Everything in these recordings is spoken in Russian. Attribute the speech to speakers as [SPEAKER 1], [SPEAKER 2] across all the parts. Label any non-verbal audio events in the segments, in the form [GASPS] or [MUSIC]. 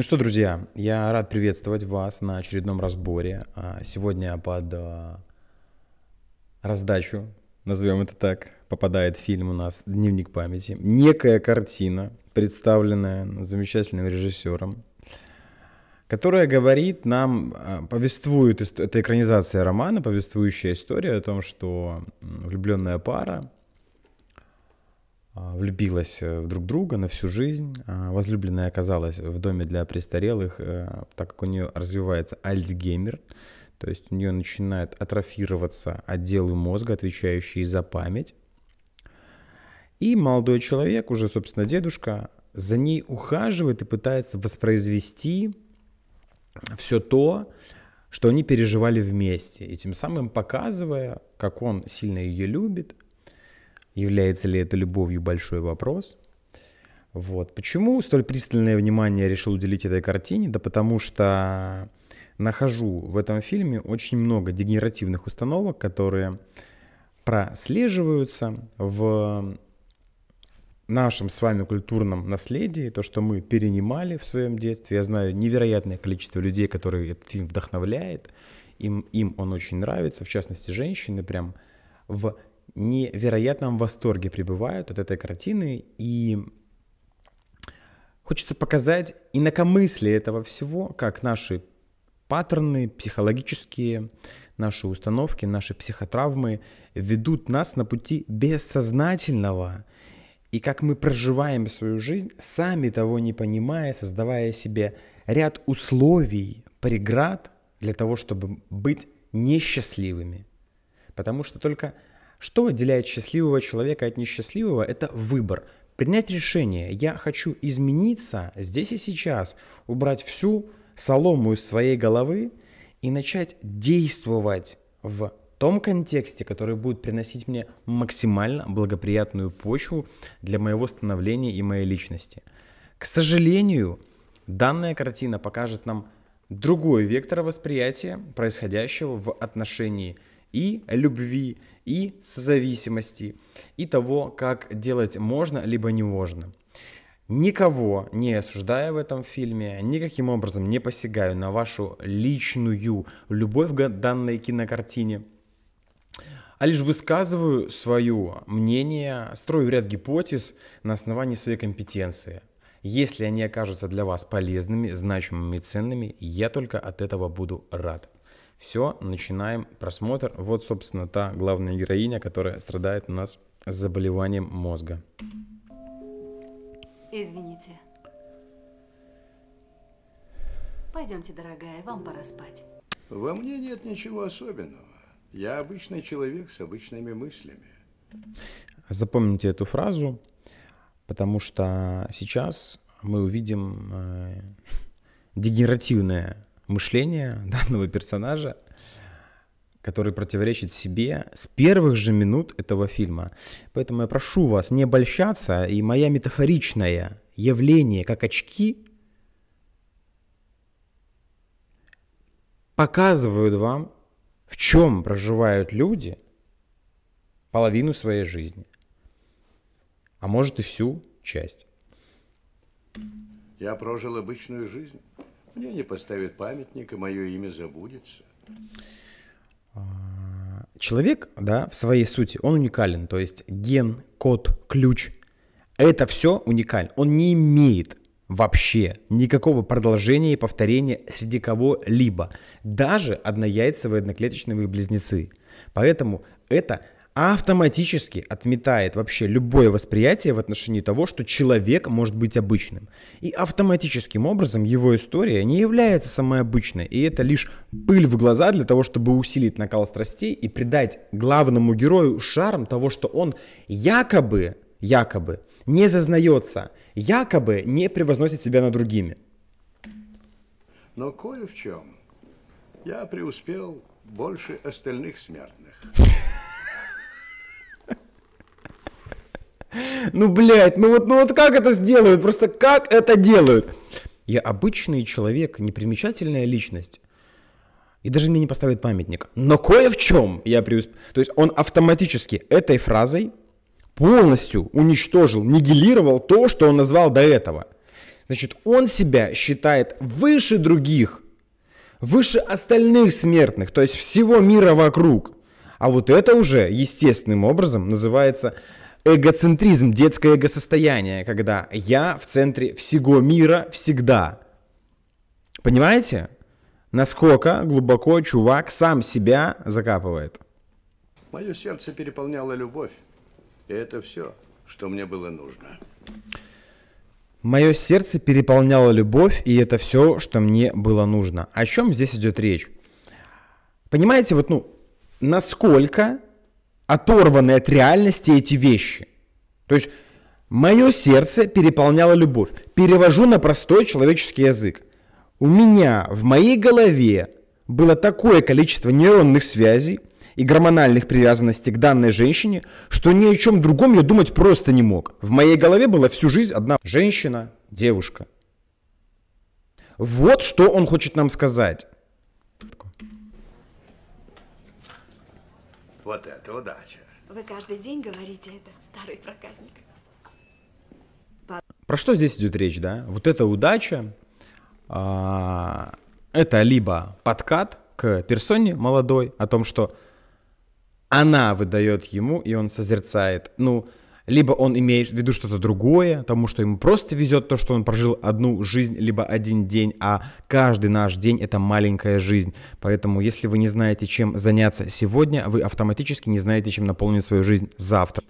[SPEAKER 1] Ну что, друзья, я рад приветствовать вас на очередном разборе. А, сегодня под а, раздачу, назовем это так, попадает фильм у нас «Дневник памяти». Некая картина, представленная замечательным режиссером, которая говорит нам, а, повествует, это экранизация романа, повествующая история о том, что влюбленная пара а, влюбилась э, в друг друга на всю жизнь. А, возлюбленная оказалась в доме для престарелых, э, так как у нее развивается Альцгеймер, то есть у нее начинают атрофироваться отделы мозга, отвечающие за память. И молодой человек, уже, собственно, дедушка, за ней ухаживает и пытается воспроизвести все то, что они переживали вместе, и тем самым показывая, как он сильно ее любит, Является ли это любовью большой вопрос. Вот. Почему столь пристальное внимание решил уделить этой картине? Да потому что нахожу в этом фильме очень много дегенеративных установок, которые прослеживаются в нашем с вами культурном наследии, то, что мы перенимали в своем детстве. Я знаю невероятное количество людей, которые этот фильм вдохновляет, им, им он очень нравится, в частности, женщины прям в невероятном восторге пребывают от этой картины, и хочется показать инакомыслие этого всего, как наши паттерны психологические, наши установки, наши психотравмы ведут нас на пути бессознательного, и как мы проживаем свою жизнь, сами того не понимая, создавая себе ряд условий, преград для того, чтобы быть несчастливыми. Потому что только что отделяет счастливого человека от несчастливого – это выбор. Принять решение «я хочу измениться здесь и сейчас», убрать всю солому из своей головы и начать действовать в том контексте, который будет приносить мне максимально благоприятную почву для моего становления и моей личности. К сожалению, данная картина покажет нам другой вектор восприятия происходящего в отношении и любви, и созависимости, и того, как делать можно либо не можно. Никого не осуждая в этом фильме, никаким образом не посягаю на вашу личную любовь к данной кинокартине, а лишь высказываю свое мнение, строю ряд гипотез на основании своей компетенции. Если они окажутся для вас полезными, значимыми и ценными, я только от этого буду рад. Все, начинаем просмотр. Вот, собственно, та главная героиня, которая страдает у нас заболеванием мозга.
[SPEAKER 2] Извините. Пойдемте, дорогая, вам пора спать.
[SPEAKER 3] Во мне нет ничего особенного. Я обычный человек с обычными мыслями.
[SPEAKER 1] Запомните эту фразу, потому что сейчас мы увидим э, дегенеративное мышление [LAUGHS] данного персонажа, который противоречит себе с первых же минут этого фильма. Поэтому я прошу вас не обольщаться, и моя метафоричное явление, как очки, показывают вам, в чем проживают люди половину своей жизни, а может и всю часть.
[SPEAKER 3] Я прожил обычную жизнь. Мне не поставят памятник, и мое имя забудется. А,
[SPEAKER 1] человек, да, в своей сути, он уникален. То есть ген, код, ключ. Это все уникально. Он не имеет вообще никакого продолжения и повторения среди кого-либо. Даже однояйцевые одноклеточные близнецы. Поэтому это автоматически отметает вообще любое восприятие в отношении того, что человек может быть обычным. И автоматическим образом его история не является самой обычной, и это лишь пыль в глаза для того, чтобы усилить накал страстей и придать главному герою шарм того, что он якобы, якобы не зазнается, якобы не превозносит себя над другими.
[SPEAKER 3] Но кое в чем я преуспел больше остальных смертных.
[SPEAKER 1] Ну, блядь, ну вот, ну вот как это сделают? Просто как это делают? Я обычный человек, непримечательная личность. И даже мне не поставят памятник. Но кое в чем я привез. То есть он автоматически этой фразой полностью уничтожил, нигилировал то, что он назвал до этого. Значит, он себя считает выше других, выше остальных смертных, то есть всего мира вокруг. А вот это уже естественным образом называется эгоцентризм, детское эгосостояние, когда я в центре всего мира всегда. Понимаете? Насколько глубоко чувак сам себя закапывает.
[SPEAKER 3] Мое сердце переполняло любовь. И это все, что мне было нужно.
[SPEAKER 1] Мое сердце переполняло любовь, и это все, что мне было нужно. О чем здесь идет речь? Понимаете, вот ну, насколько оторваны от реальности эти вещи. То есть мое сердце переполняло любовь. Перевожу на простой человеческий язык. У меня в моей голове было такое количество нейронных связей и гормональных привязанностей к данной женщине, что ни о чем другом я думать просто не мог. В моей голове была всю жизнь одна женщина, девушка. Вот что он хочет нам сказать.
[SPEAKER 3] Вот это удача.
[SPEAKER 2] Вы каждый день говорите это, старый проказник.
[SPEAKER 1] Про что здесь идет речь, да? Вот эта удача, а, это либо подкат к персоне молодой о том, что она выдает ему, и он созерцает. Ну, либо он имеет в виду что-то другое, тому что ему просто везет то, что он прожил одну жизнь, либо один день, а каждый наш день это маленькая жизнь. Поэтому, если вы не знаете, чем заняться сегодня, вы автоматически не знаете, чем наполнить свою жизнь завтра.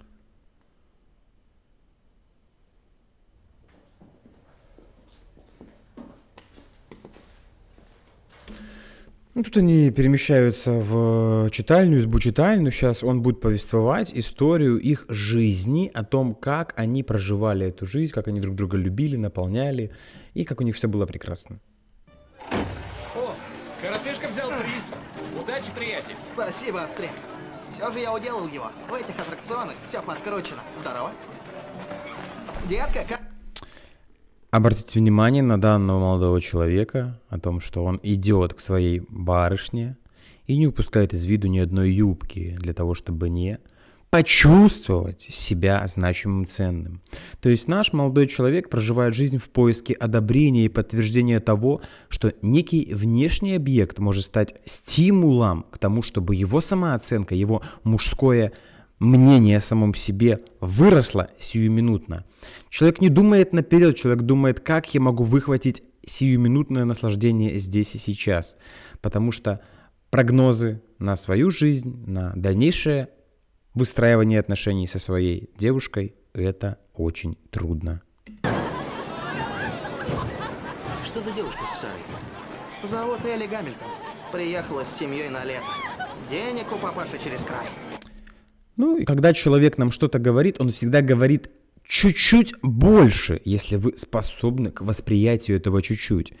[SPEAKER 1] Ну, тут они перемещаются в читальню, избу читальню. Сейчас он будет повествовать историю их жизни, о том, как они проживали эту жизнь, как они друг друга любили, наполняли, и как у них все было прекрасно.
[SPEAKER 2] О, коротышка взял приз. Удачи, приятель. Спасибо, Остряк. Все же я уделал его. В этих аттракционах все подкручено. Здорово. Детка, как...
[SPEAKER 1] Обратите внимание на данного молодого человека, о том, что он идет к своей барышне и не упускает из виду ни одной юбки для того, чтобы не почувствовать себя значимым ценным. То есть наш молодой человек проживает жизнь в поиске одобрения и подтверждения того, что некий внешний объект может стать стимулом к тому, чтобы его самооценка, его мужское мнение о самом себе выросло сиюминутно. Человек не думает наперед, человек думает, как я могу выхватить сиюминутное наслаждение здесь и сейчас. Потому что прогнозы на свою жизнь, на дальнейшее выстраивание отношений со своей девушкой – это очень трудно.
[SPEAKER 2] Что за девушка с Сарой? Зовут Элли Гамильтон. Приехала с семьей на лето. Денег
[SPEAKER 1] у папаши через край. Ну и когда человек нам что-то говорит, он всегда говорит чуть-чуть больше, если вы способны к восприятию этого чуть-чуть.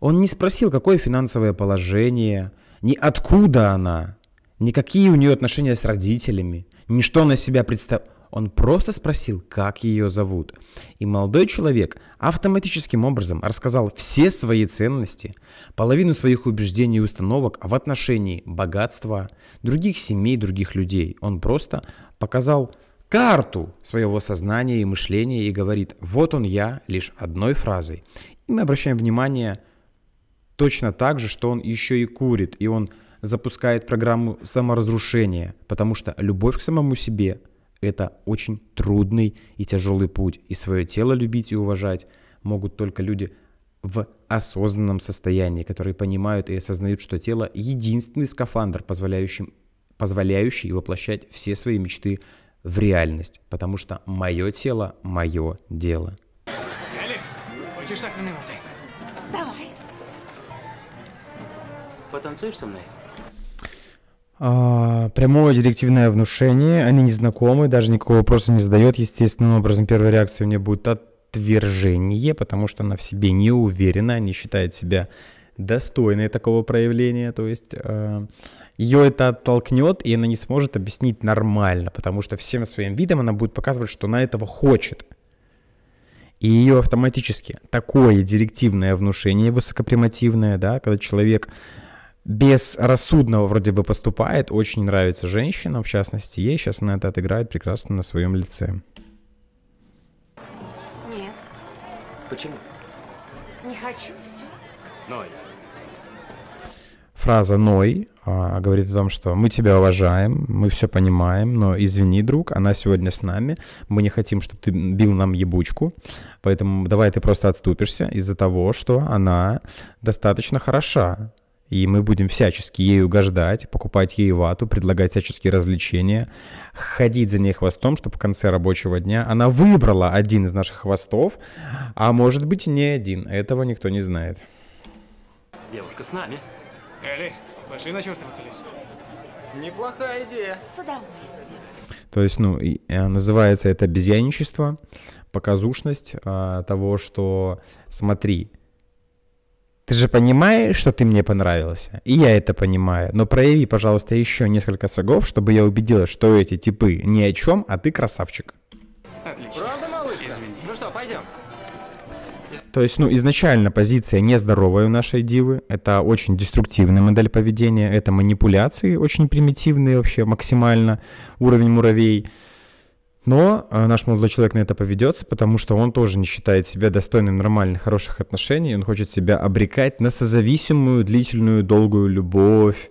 [SPEAKER 1] Он не спросил, какое финансовое положение, ни откуда она, ни какие у нее отношения с родителями, ни что она себя представляет. Он просто спросил, как ее зовут. И молодой человек автоматическим образом рассказал все свои ценности, половину своих убеждений и установок в отношении богатства, других семей, других людей. Он просто показал карту своего сознания и мышления и говорит, вот он я лишь одной фразой. И мы обращаем внимание точно так же, что он еще и курит, и он запускает программу саморазрушения, потому что любовь к самому себе – это очень трудный и тяжелый путь. И свое тело любить и уважать могут только люди в осознанном состоянии, которые понимают и осознают, что тело — единственный скафандр, позволяющий, позволяющий воплощать все свои мечты в реальность, потому что мое тело — мое дело.
[SPEAKER 2] Элли, хочешь сахарной ваты? Давай. Потанцуешь со мной?
[SPEAKER 1] А, прямое директивное внушение, они не знакомы, даже никакого вопроса не задает. Естественным образом первая реакция у нее будет отвержение, потому что она в себе не уверена, не считает себя достойной такого проявления, то есть а, ее это оттолкнет, и она не сможет объяснить нормально, потому что всем своим видом она будет показывать, что она этого хочет. И ее автоматически такое директивное внушение высокопримативное, да, когда человек безрассудного вроде бы поступает, очень нравится женщинам, в частности ей, сейчас она это отыграет прекрасно на своем лице.
[SPEAKER 2] Нет. Почему? Не хочу, все. Ной.
[SPEAKER 1] Фраза «Ной» а, говорит о том, что мы тебя уважаем, мы все понимаем, но извини, друг, она сегодня с нами, мы не хотим, чтобы ты бил нам ебучку, поэтому давай ты просто отступишься из-за того, что она достаточно хороша, и мы будем всячески ей угождать, покупать ей вату, предлагать всяческие развлечения, ходить за ней хвостом, чтобы в конце рабочего дня она выбрала один из наших хвостов, а может быть не один, этого никто не знает.
[SPEAKER 2] Девушка с нами. Элли, пошли на чертово колесо. Неплохая идея. С удовольствием.
[SPEAKER 1] То есть, ну, э, называется это обезьянничество, показушность а, того, что смотри, ты же понимаешь, что ты мне понравился, и я это понимаю, но прояви, пожалуйста, еще несколько шагов, чтобы я убедилась, что эти типы ни о чем, а ты красавчик.
[SPEAKER 2] Отлично. Правда, малышка? Извини. Ну что, пойдем.
[SPEAKER 1] То есть, ну, изначально позиция нездоровая у нашей дивы. Это очень деструктивная модель поведения, это манипуляции очень примитивные вообще, максимально уровень муравей. Но а, наш молодой человек на это поведется, потому что он тоже не считает себя достойным нормальных, хороших отношений. Он хочет себя обрекать на созависимую, длительную, долгую любовь,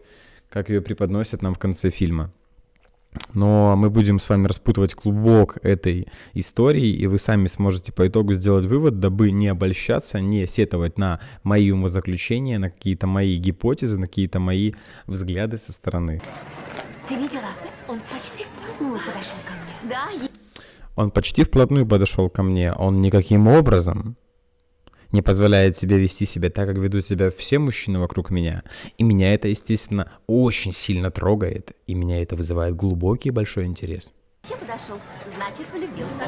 [SPEAKER 1] как ее преподносят нам в конце фильма. Но мы будем с вами распутывать клубок этой истории, и вы сами сможете по итогу сделать вывод, дабы не обольщаться, не сетовать на мои умозаключения, на какие-то мои гипотезы, на какие-то мои взгляды со стороны.
[SPEAKER 2] Ты видела? Он почти вплотную подошел. Да.
[SPEAKER 1] Он почти вплотную подошел ко мне. Он никаким образом не позволяет себе вести себя так, как ведут себя все мужчины вокруг меня. И меня это, естественно, очень сильно трогает. И меня это вызывает глубокий и большой интерес.
[SPEAKER 2] Вообще подошел, значит, влюбился.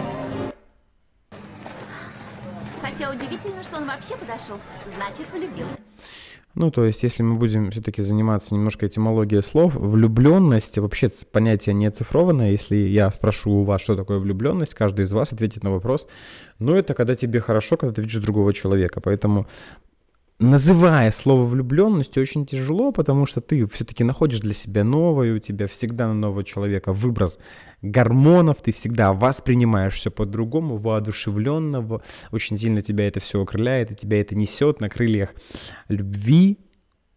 [SPEAKER 2] Хотя удивительно, что он вообще подошел, значит, влюбился.
[SPEAKER 1] Ну, то есть, если мы будем все-таки заниматься немножко этимологией слов, влюбленность вообще понятие не оцифрованное. Если я спрошу у вас, что такое влюбленность, каждый из вас ответит на вопрос. Ну, это когда тебе хорошо, когда ты видишь другого человека. Поэтому называя слово влюбленность очень тяжело, потому что ты все-таки находишь для себя новое, у тебя всегда на нового человека выброс гормонов, ты всегда воспринимаешь все по-другому, воодушевленного, очень сильно тебя это все окрыляет, и тебя это несет на крыльях любви,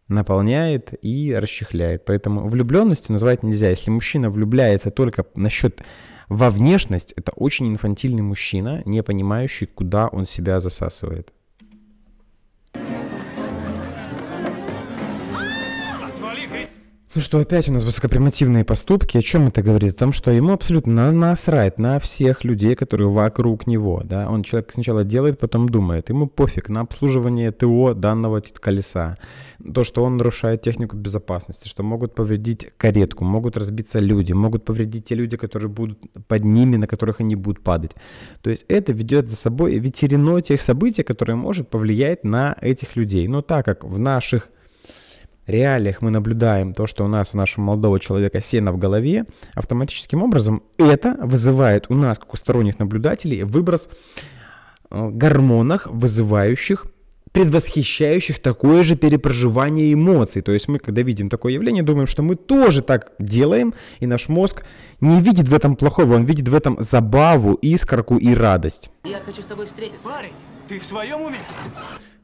[SPEAKER 1] наполняет и расчехляет. Поэтому влюбленностью называть нельзя. Если мужчина влюбляется только насчет во внешность, это очень инфантильный мужчина, не понимающий, куда он себя засасывает. Ну что, опять у нас высокопримативные поступки. О чем это говорит? О том, что ему абсолютно насрать на всех людей, которые вокруг него. Да? Он человек сначала делает, потом думает. Ему пофиг на обслуживание ТО данного колеса. То, что он нарушает технику безопасности, что могут повредить каретку, могут разбиться люди, могут повредить те люди, которые будут под ними, на которых они будут падать. То есть это ведет за собой ветерено тех событий, которые может повлиять на этих людей. Но так как в наших реалиях мы наблюдаем то, что у нас, у нашего молодого человека сено в голове, автоматическим образом это вызывает у нас, как у сторонних наблюдателей, выброс э, гормонах, вызывающих предвосхищающих такое же перепроживание эмоций. То есть мы, когда видим такое явление, думаем, что мы тоже так делаем, и наш мозг не видит в этом плохого, он видит в этом забаву, искорку и радость.
[SPEAKER 2] Я хочу с тобой встретиться. Парень, ты в своем уме?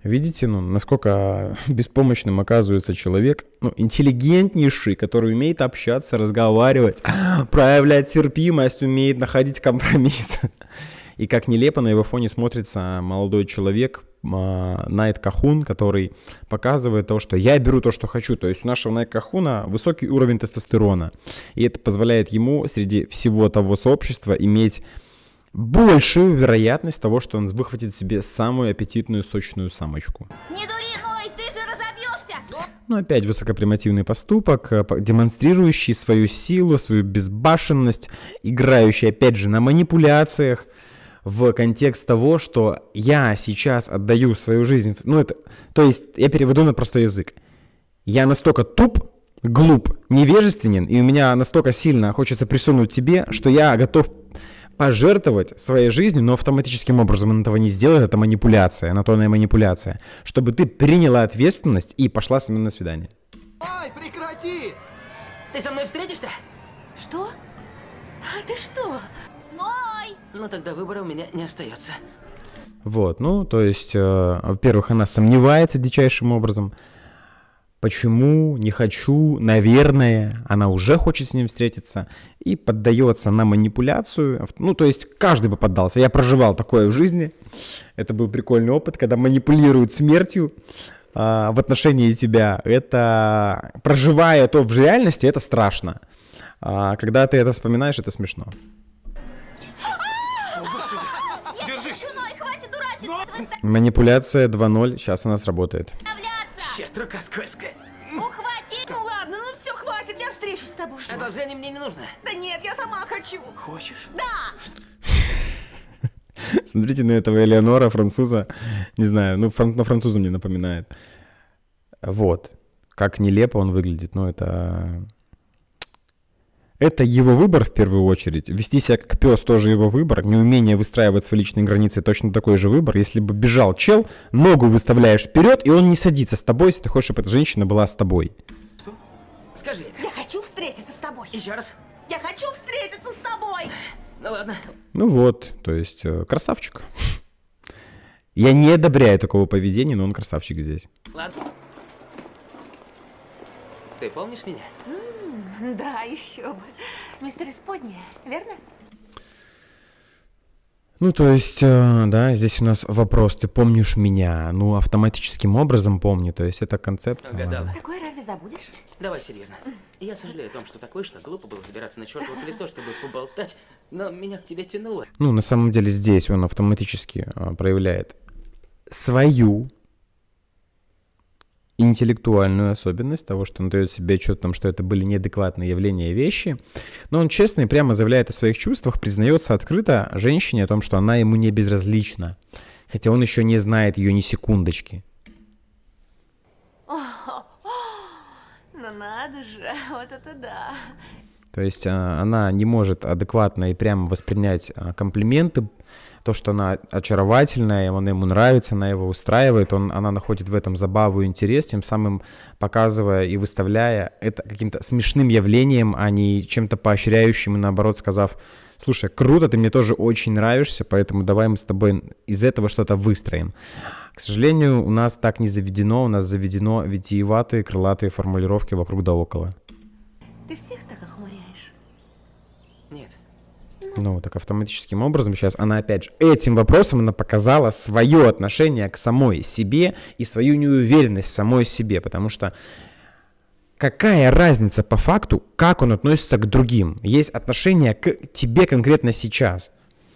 [SPEAKER 1] Видите, ну, насколько [LAUGHS] беспомощным оказывается человек, ну, интеллигентнейший, который умеет общаться, разговаривать, [GASPS] проявлять терпимость, умеет находить компромисс. [LAUGHS] И как нелепо на его фоне смотрится молодой человек, а, Найт Кахун, который показывает то, что я беру то, что хочу. То есть у нашего Найт Кахуна высокий уровень тестостерона. И это позволяет ему среди всего того сообщества иметь большую вероятность того, что он выхватит себе самую аппетитную сочную самочку. Не дури, Ной, ты же разобьешься! Но ну, опять высокопримативный поступок, э, демонстрирующий свою силу, свою безбашенность, играющий опять же на манипуляциях в контекст того, что я сейчас отдаю свою жизнь. Ну, это, то есть, я переведу на простой язык. Я настолько туп, глуп, невежественен, и у меня настолько сильно хочется присунуть тебе, что я готов пожертвовать своей жизнью, но автоматическим образом он этого не сделает, это манипуляция, натуральная манипуляция, чтобы ты приняла ответственность и пошла с ним на свидание.
[SPEAKER 2] Ай, прекрати! Ты со мной встретишься? Что? А ты что? Ной! Ну тогда выбора у меня не остается.
[SPEAKER 1] Вот, ну, то есть, э, во-первых, она сомневается дичайшим образом, почему, не хочу, наверное, она уже хочет с ним встретиться и поддается на манипуляцию. Ну, то есть каждый бы поддался. Я проживал такое в жизни. Это был прикольный опыт, когда манипулируют смертью э, в отношении тебя. Это, проживая то в реальности, это страшно. А когда ты это вспоминаешь, это смешно. Манипуляция 2.0, сейчас она сработает.
[SPEAKER 2] Черт, рука скользкая. Ухвати! Ну, ну ладно, ну все, хватит, я встречусь с тобой. Что? Одолжение мне не нужно. Да нет, я сама хочу. Хочешь? Да!
[SPEAKER 1] [LAUGHS] Смотрите на этого Элеонора, француза. Не знаю, ну фран- на француза мне напоминает. Вот. Как нелепо он выглядит, но это это его выбор в первую очередь. Вести себя как пес тоже его выбор. Неумение выстраивать свои личные границы точно такой же выбор. Если бы бежал чел, ногу выставляешь вперед, и он не садится с тобой, если ты хочешь, чтобы эта женщина была с тобой.
[SPEAKER 2] Скажи это. Я хочу встретиться с тобой. Еще раз. Я хочу встретиться с тобой. Ну ладно.
[SPEAKER 1] Ну вот, то есть э, красавчик. [LAUGHS] Я не одобряю такого поведения, но он красавчик здесь.
[SPEAKER 2] Ладно. Ты помнишь меня? [LAUGHS] Да, еще бы. Мистер Исподня, верно?
[SPEAKER 1] Ну, то есть, э, да, здесь у нас вопрос, ты помнишь меня? Ну, автоматическим образом помню. то есть это концепция. Угадала.
[SPEAKER 2] Такое разве забудешь? Давай серьезно. Я сожалею о том, что так вышло. Глупо было забираться на чертово колесо, чтобы поболтать, но меня к тебе тянуло.
[SPEAKER 1] Ну, на самом деле здесь он автоматически э, проявляет свою интеллектуальную особенность того, что он дает себе отчет о том, что это были неадекватные явления и вещи, но он честно и прямо заявляет о своих чувствах, признается открыто женщине о том, что она ему не безразлична, хотя он еще не знает ее ни секундочки.
[SPEAKER 2] [LAUGHS] Ну надо же, [LAUGHS] вот это да.
[SPEAKER 1] То есть а, она не может адекватно и прямо воспринять а, комплименты, то, что она очаровательная, он ему нравится, она его устраивает, он, она находит в этом забаву и интерес, тем самым показывая и выставляя это каким-то смешным явлением, а не чем-то поощряющим, и наоборот сказав, слушай, круто, ты мне тоже очень нравишься, поэтому давай мы с тобой из этого что-то выстроим. К сожалению, у нас так не заведено, у нас заведено витиеватые крылатые формулировки вокруг да около. Ты всех Ну, так автоматическим образом сейчас она опять же этим вопросом она показала свое отношение к самой себе и свою неуверенность в самой себе, потому что какая разница по факту, как он относится к другим? Есть отношение к тебе конкретно сейчас.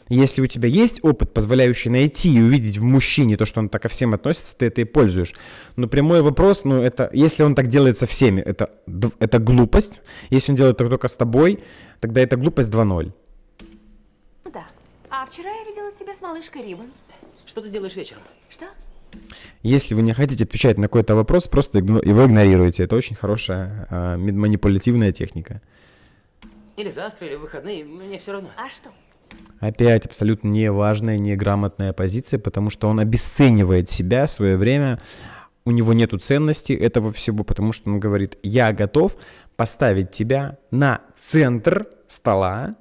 [SPEAKER 1] Если у тебя есть опыт, позволяющий найти и увидеть в мужчине то, что он так ко всем относится, ты это и пользуешь. Но прямой вопрос, ну это, если он так делает со всеми, это, это глупость. Если он делает это только с тобой, тогда это глупость 2.0.
[SPEAKER 2] А вчера я видела тебя с малышкой Риббонс. Что ты делаешь вечером? Что?
[SPEAKER 1] Если вы не хотите отвечать на какой-то вопрос, просто его игнорируете. Это очень хорошая э, манипулятивная техника.
[SPEAKER 2] Или завтра, или выходные, мне все равно. А что?
[SPEAKER 1] Опять абсолютно неважная, неграмотная позиция, потому что он обесценивает себя, свое время, у него нету ценности этого всего, потому что он говорит, я готов поставить тебя на центр стола,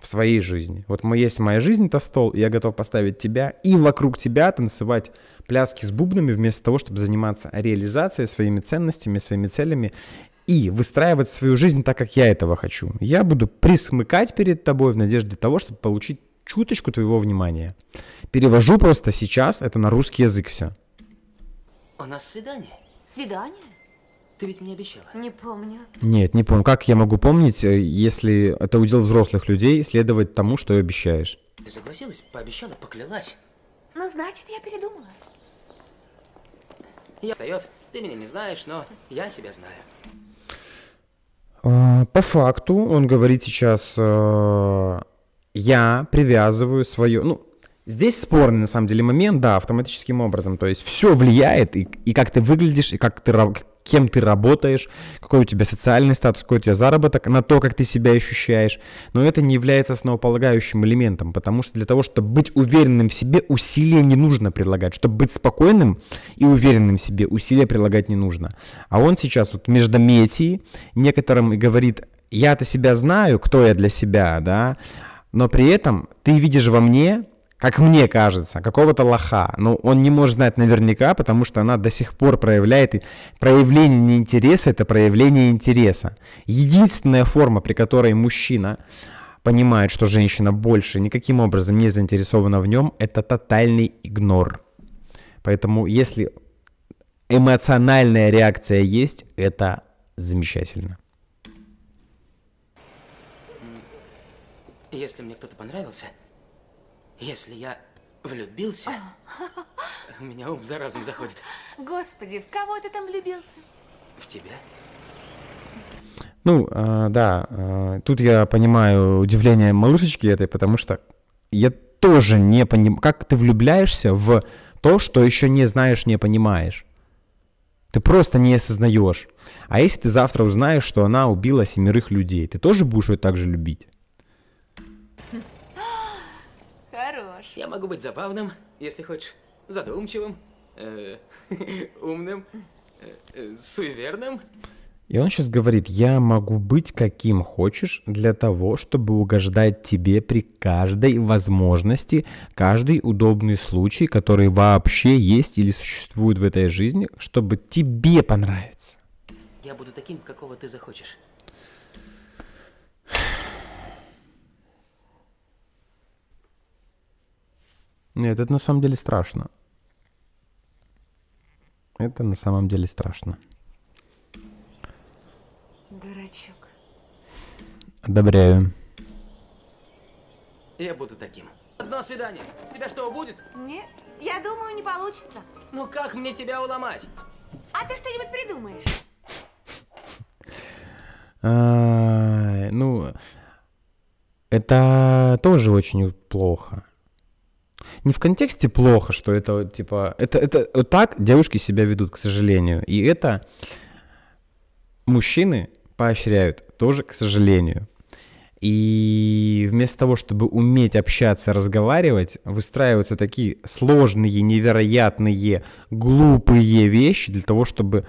[SPEAKER 1] в своей жизни. Вот мы есть моя жизнь, это стол, и я готов поставить тебя и вокруг тебя танцевать пляски с бубнами вместо того, чтобы заниматься реализацией своими ценностями, своими целями и выстраивать свою жизнь так, как я этого хочу. Я буду присмыкать перед тобой в надежде того, чтобы получить чуточку твоего внимания. Перевожу просто сейчас это на русский язык все.
[SPEAKER 2] У нас свидание. Свидание? Ты ведь мне обещала. Не помню.
[SPEAKER 1] Нет, не помню. Как я могу помнить, э, если это удел взрослых людей, следовать тому, что обещаешь?
[SPEAKER 2] Ты согласилась, пообещала, поклялась. Ну, значит, я передумала. Я встает. Ты меня не знаешь, но я себя знаю.
[SPEAKER 1] А, по факту он говорит сейчас, э, я привязываю свое... Ну, Здесь спорный, на самом деле, момент, да, автоматическим образом. То есть все влияет, и, и как ты выглядишь, и как ты, кем ты работаешь, какой у тебя социальный статус, какой у тебя заработок, на то, как ты себя ощущаешь. Но это не является основополагающим элементом, потому что для того, чтобы быть уверенным в себе, усилия не нужно прилагать. Чтобы быть спокойным и уверенным в себе, усилия прилагать не нужно. А он сейчас вот между междометий некоторым и говорит, я-то себя знаю, кто я для себя, да, но при этом ты видишь во мне как мне кажется, какого-то лоха, но он не может знать наверняка, потому что она до сих пор проявляет... Проявление неинтереса — это проявление интереса. Единственная форма, при которой мужчина понимает, что женщина больше никаким образом не заинтересована в нем, это тотальный игнор. Поэтому если эмоциональная реакция есть, это замечательно.
[SPEAKER 2] Если мне кто-то понравился, если я влюбился, у меня ум за разум заходит. Господи, в кого ты там влюбился? В тебя.
[SPEAKER 1] Ну, э, да, э, тут я понимаю удивление малышечки этой, потому что я тоже не понимаю, как ты влюбляешься в то, что еще не знаешь, не понимаешь. Ты просто не осознаешь. А если ты завтра узнаешь, что она убила семерых людей, ты тоже будешь ее так же любить?
[SPEAKER 2] Я могу быть забавным, если хочешь, задумчивым, э, [LAUGHS] умным, э, э, суеверным.
[SPEAKER 1] И он сейчас говорит, я могу быть каким хочешь для того, чтобы угождать тебе при каждой возможности, каждый удобный случай, который вообще есть или существует в этой жизни, чтобы тебе понравиться.
[SPEAKER 2] Я буду таким, какого ты захочешь.
[SPEAKER 1] Нет, это на самом деле страшно. Это на самом деле страшно.
[SPEAKER 2] Дурачок.
[SPEAKER 1] Одобряю.
[SPEAKER 2] Я буду таким. Одно свидание. С тебя что, будет? Нет, я думаю, не получится. Ну как мне тебя уломать? А ты что-нибудь придумаешь?
[SPEAKER 1] А, ну, это тоже очень плохо. Не в контексте плохо, что это типа... Это, это вот так девушки себя ведут, к сожалению. И это мужчины поощряют тоже, к сожалению. И вместо того, чтобы уметь общаться, разговаривать, выстраиваются такие сложные, невероятные, глупые вещи для того, чтобы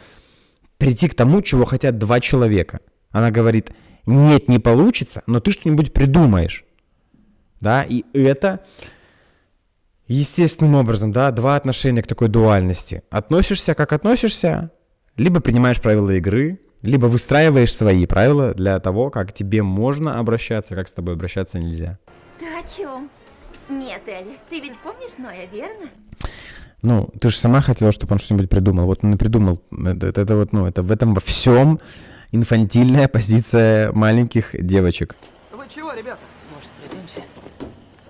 [SPEAKER 1] прийти к тому, чего хотят два человека. Она говорит, нет, не получится, но ты что-нибудь придумаешь. Да, и это естественным образом, да, два отношения к такой дуальности. Относишься, как относишься, либо принимаешь правила игры, либо выстраиваешь свои правила для того, как тебе можно обращаться, как с тобой обращаться нельзя.
[SPEAKER 2] Ты о чем? Нет, Элли, ты ведь помнишь Ноя, верно?
[SPEAKER 1] Ну, ты же сама хотела, чтобы он что-нибудь придумал. Вот он и придумал. Это, это, это вот, ну, это в этом во всем инфантильная позиция маленьких девочек.
[SPEAKER 2] Вы чего, ребята? Может, пройдемся?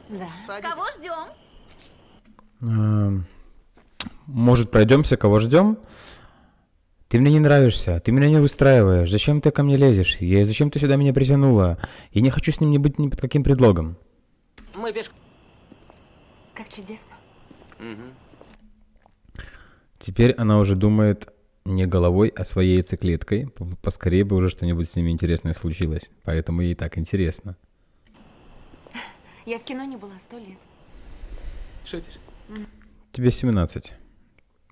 [SPEAKER 2] Да. Садитесь. Кого ждем?
[SPEAKER 1] Эм, может, пройдемся, кого ждем? Ты мне не нравишься, ты меня не выстраиваешь, зачем ты ко мне лезешь, Я зачем ты сюда меня притянула? Я не хочу с ним не быть ни под каким предлогом.
[SPEAKER 2] Мы пеш... Как чудесно. Угу.
[SPEAKER 1] Теперь она уже думает не головой, а своей яйцеклеткой. Поскорее бы уже что-нибудь с ними интересное случилось, поэтому ей так интересно.
[SPEAKER 2] Я в кино не была сто лет. Шутишь?
[SPEAKER 1] Тебе 17.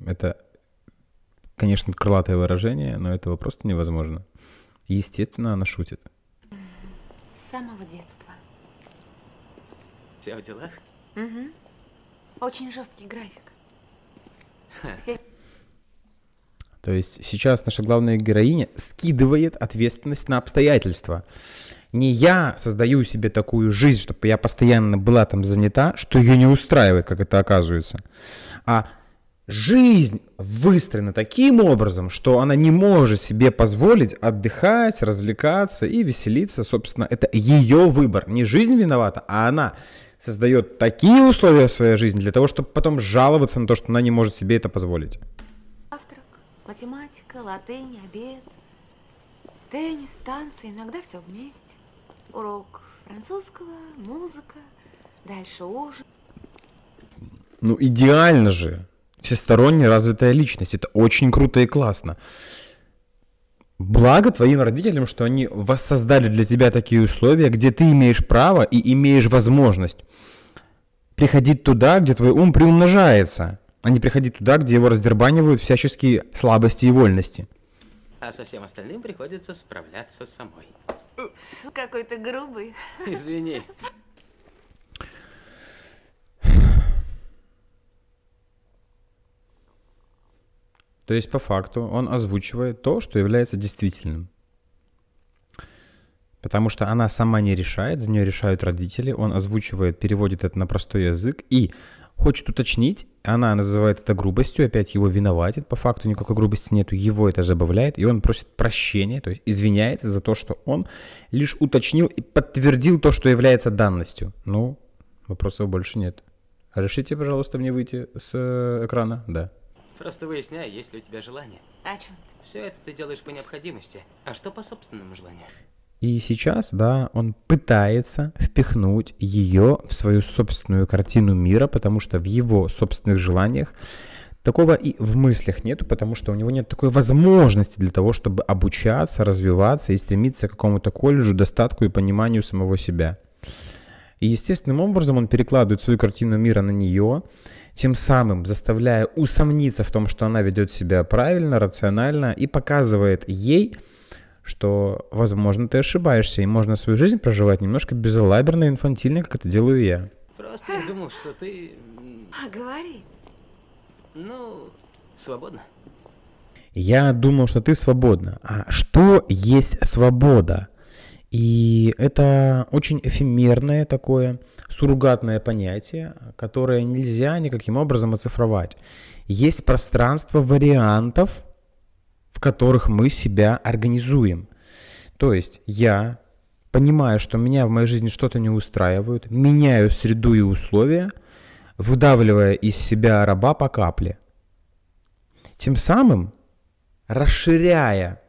[SPEAKER 1] Это, конечно, крылатое выражение, но этого просто невозможно. Естественно, она шутит.
[SPEAKER 2] С самого детства. Все в делах? Угу. Очень жесткий график. Все...
[SPEAKER 1] То есть сейчас наша главная героиня скидывает ответственность на обстоятельства не я создаю себе такую жизнь, чтобы я постоянно была там занята, что ее не устраивает, как это оказывается, а жизнь выстроена таким образом, что она не может себе позволить отдыхать, развлекаться и веселиться. Собственно, это ее выбор. Не жизнь виновата, а она создает такие условия в своей жизни для того, чтобы потом жаловаться на то, что она не может себе это позволить.
[SPEAKER 2] Завтрак, математика, латынь, обед, теннис, танцы, иногда все вместе. Урок французского, музыка, дальше ужин.
[SPEAKER 1] Ну идеально же. Всесторонне развитая личность. Это очень круто и классно. Благо твоим родителям, что они воссоздали для тебя такие условия, где ты имеешь право и имеешь возможность приходить туда, где твой ум приумножается, а не приходить туда, где его раздербанивают всяческие слабости и вольности.
[SPEAKER 2] А со всем остальным приходится справляться самой. Какой то грубый. Извини.
[SPEAKER 1] То есть, по факту, он озвучивает то, что является действительным. Потому что она сама не решает, за нее решают родители, он озвучивает, переводит это на простой язык и хочет уточнить, она называет это грубостью, опять его виноватит, по факту никакой грубости нету, его это забавляет, и он просит прощения, то есть извиняется за то, что он лишь уточнил и подтвердил то, что является данностью. Ну, вопросов больше нет. Решите, пожалуйста, мне выйти с э, экрана, да.
[SPEAKER 2] Просто выясняй, есть ли у тебя желание. О чем? Все это ты делаешь по необходимости. А что по собственному желанию?
[SPEAKER 1] И сейчас, да, он пытается впихнуть ее в свою собственную картину мира, потому что в его собственных желаниях такого и в мыслях нету, потому что у него нет такой возможности для того, чтобы обучаться, развиваться и стремиться к какому-то колледжу, достатку и пониманию самого себя. И естественным образом он перекладывает свою картину мира на нее, тем самым заставляя усомниться в том, что она ведет себя правильно, рационально и показывает ей – что, возможно, ты ошибаешься, и можно свою жизнь проживать немножко безалаберно и инфантильно, как это делаю я.
[SPEAKER 2] Просто я думал, что ты... А, говори. Ну, свободно.
[SPEAKER 1] Я думал, что ты свободна. А что есть свобода? И это очень эфемерное такое суррогатное понятие, которое нельзя никаким образом оцифровать. Есть пространство вариантов, в которых мы себя организуем. То есть я понимаю, что меня в моей жизни что-то не устраивает, меняю среду и условия, выдавливая из себя раба по капле. Тем самым расширяя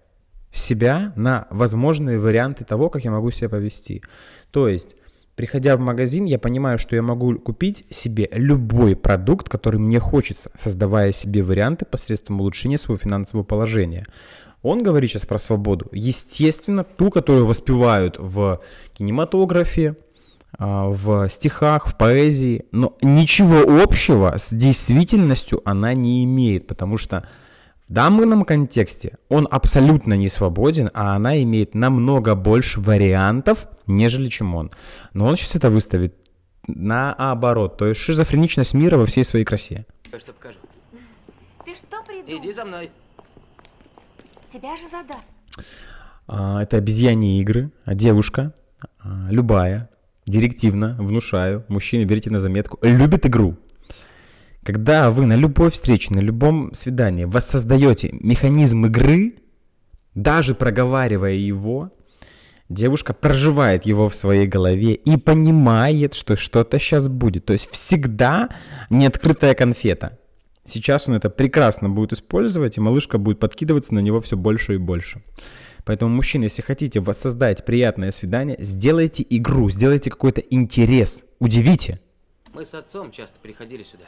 [SPEAKER 1] себя на возможные варианты того, как я могу себя повести. То есть Приходя в магазин, я понимаю, что я могу купить себе любой продукт, который мне хочется, создавая себе варианты посредством улучшения своего финансового положения. Он говорит сейчас про свободу. Естественно, ту, которую воспевают в кинематографе, а, в стихах, в поэзии, но ничего общего с действительностью она не имеет, потому что в данном контексте он абсолютно не свободен, а она имеет намного больше вариантов, нежели чем он. Но он сейчас это выставит наоборот. То есть шизофреничность мира во всей своей красе.
[SPEAKER 2] что покажу. Ты что придумал? Иди за мной.
[SPEAKER 1] Тебя же задат. А, это обезьяньи игры. А девушка, а, любая, директивно внушаю, мужчины, берите на заметку, любит игру. Когда вы на любой встрече, на любом свидании воссоздаете механизм игры, даже проговаривая его, девушка проживает его в своей голове и понимает, что что-то сейчас будет. То есть всегда не открытая конфета. Сейчас он это прекрасно будет использовать, и малышка будет подкидываться на него все больше и больше. Поэтому, мужчины, если хотите воссоздать приятное свидание, сделайте игру, сделайте какой-то интерес, удивите.
[SPEAKER 2] Мы с отцом часто приходили сюда.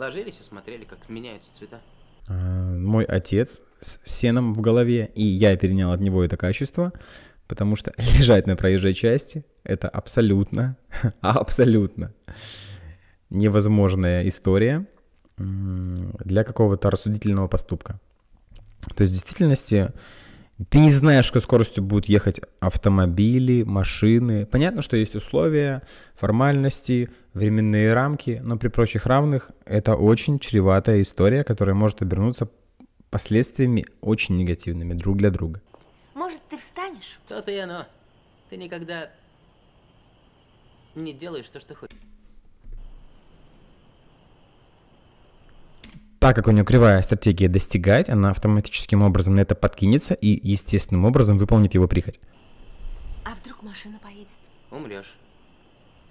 [SPEAKER 2] Ложились и смотрели, как меняются цвета.
[SPEAKER 1] А, мой отец с сеном в голове, и я перенял от него это качество, потому что [LAUGHS] лежать на проезжей части — это абсолютно, [LAUGHS] абсолютно невозможная история для какого-то рассудительного поступка. То есть в действительности ты не знаешь, какой скоростью будут ехать автомобили, машины. Понятно, что есть условия, формальности, временные рамки, но при прочих равных это очень чреватая история, которая может обернуться последствиями очень негативными друг для друга.
[SPEAKER 2] Может, ты встанешь? То-то и оно. Ты никогда не делаешь то, что хочешь.
[SPEAKER 1] так как у нее кривая стратегия достигать, она автоматическим образом на это подкинется и естественным образом выполнит его прихоть.
[SPEAKER 2] А вдруг машина поедет? Умрешь.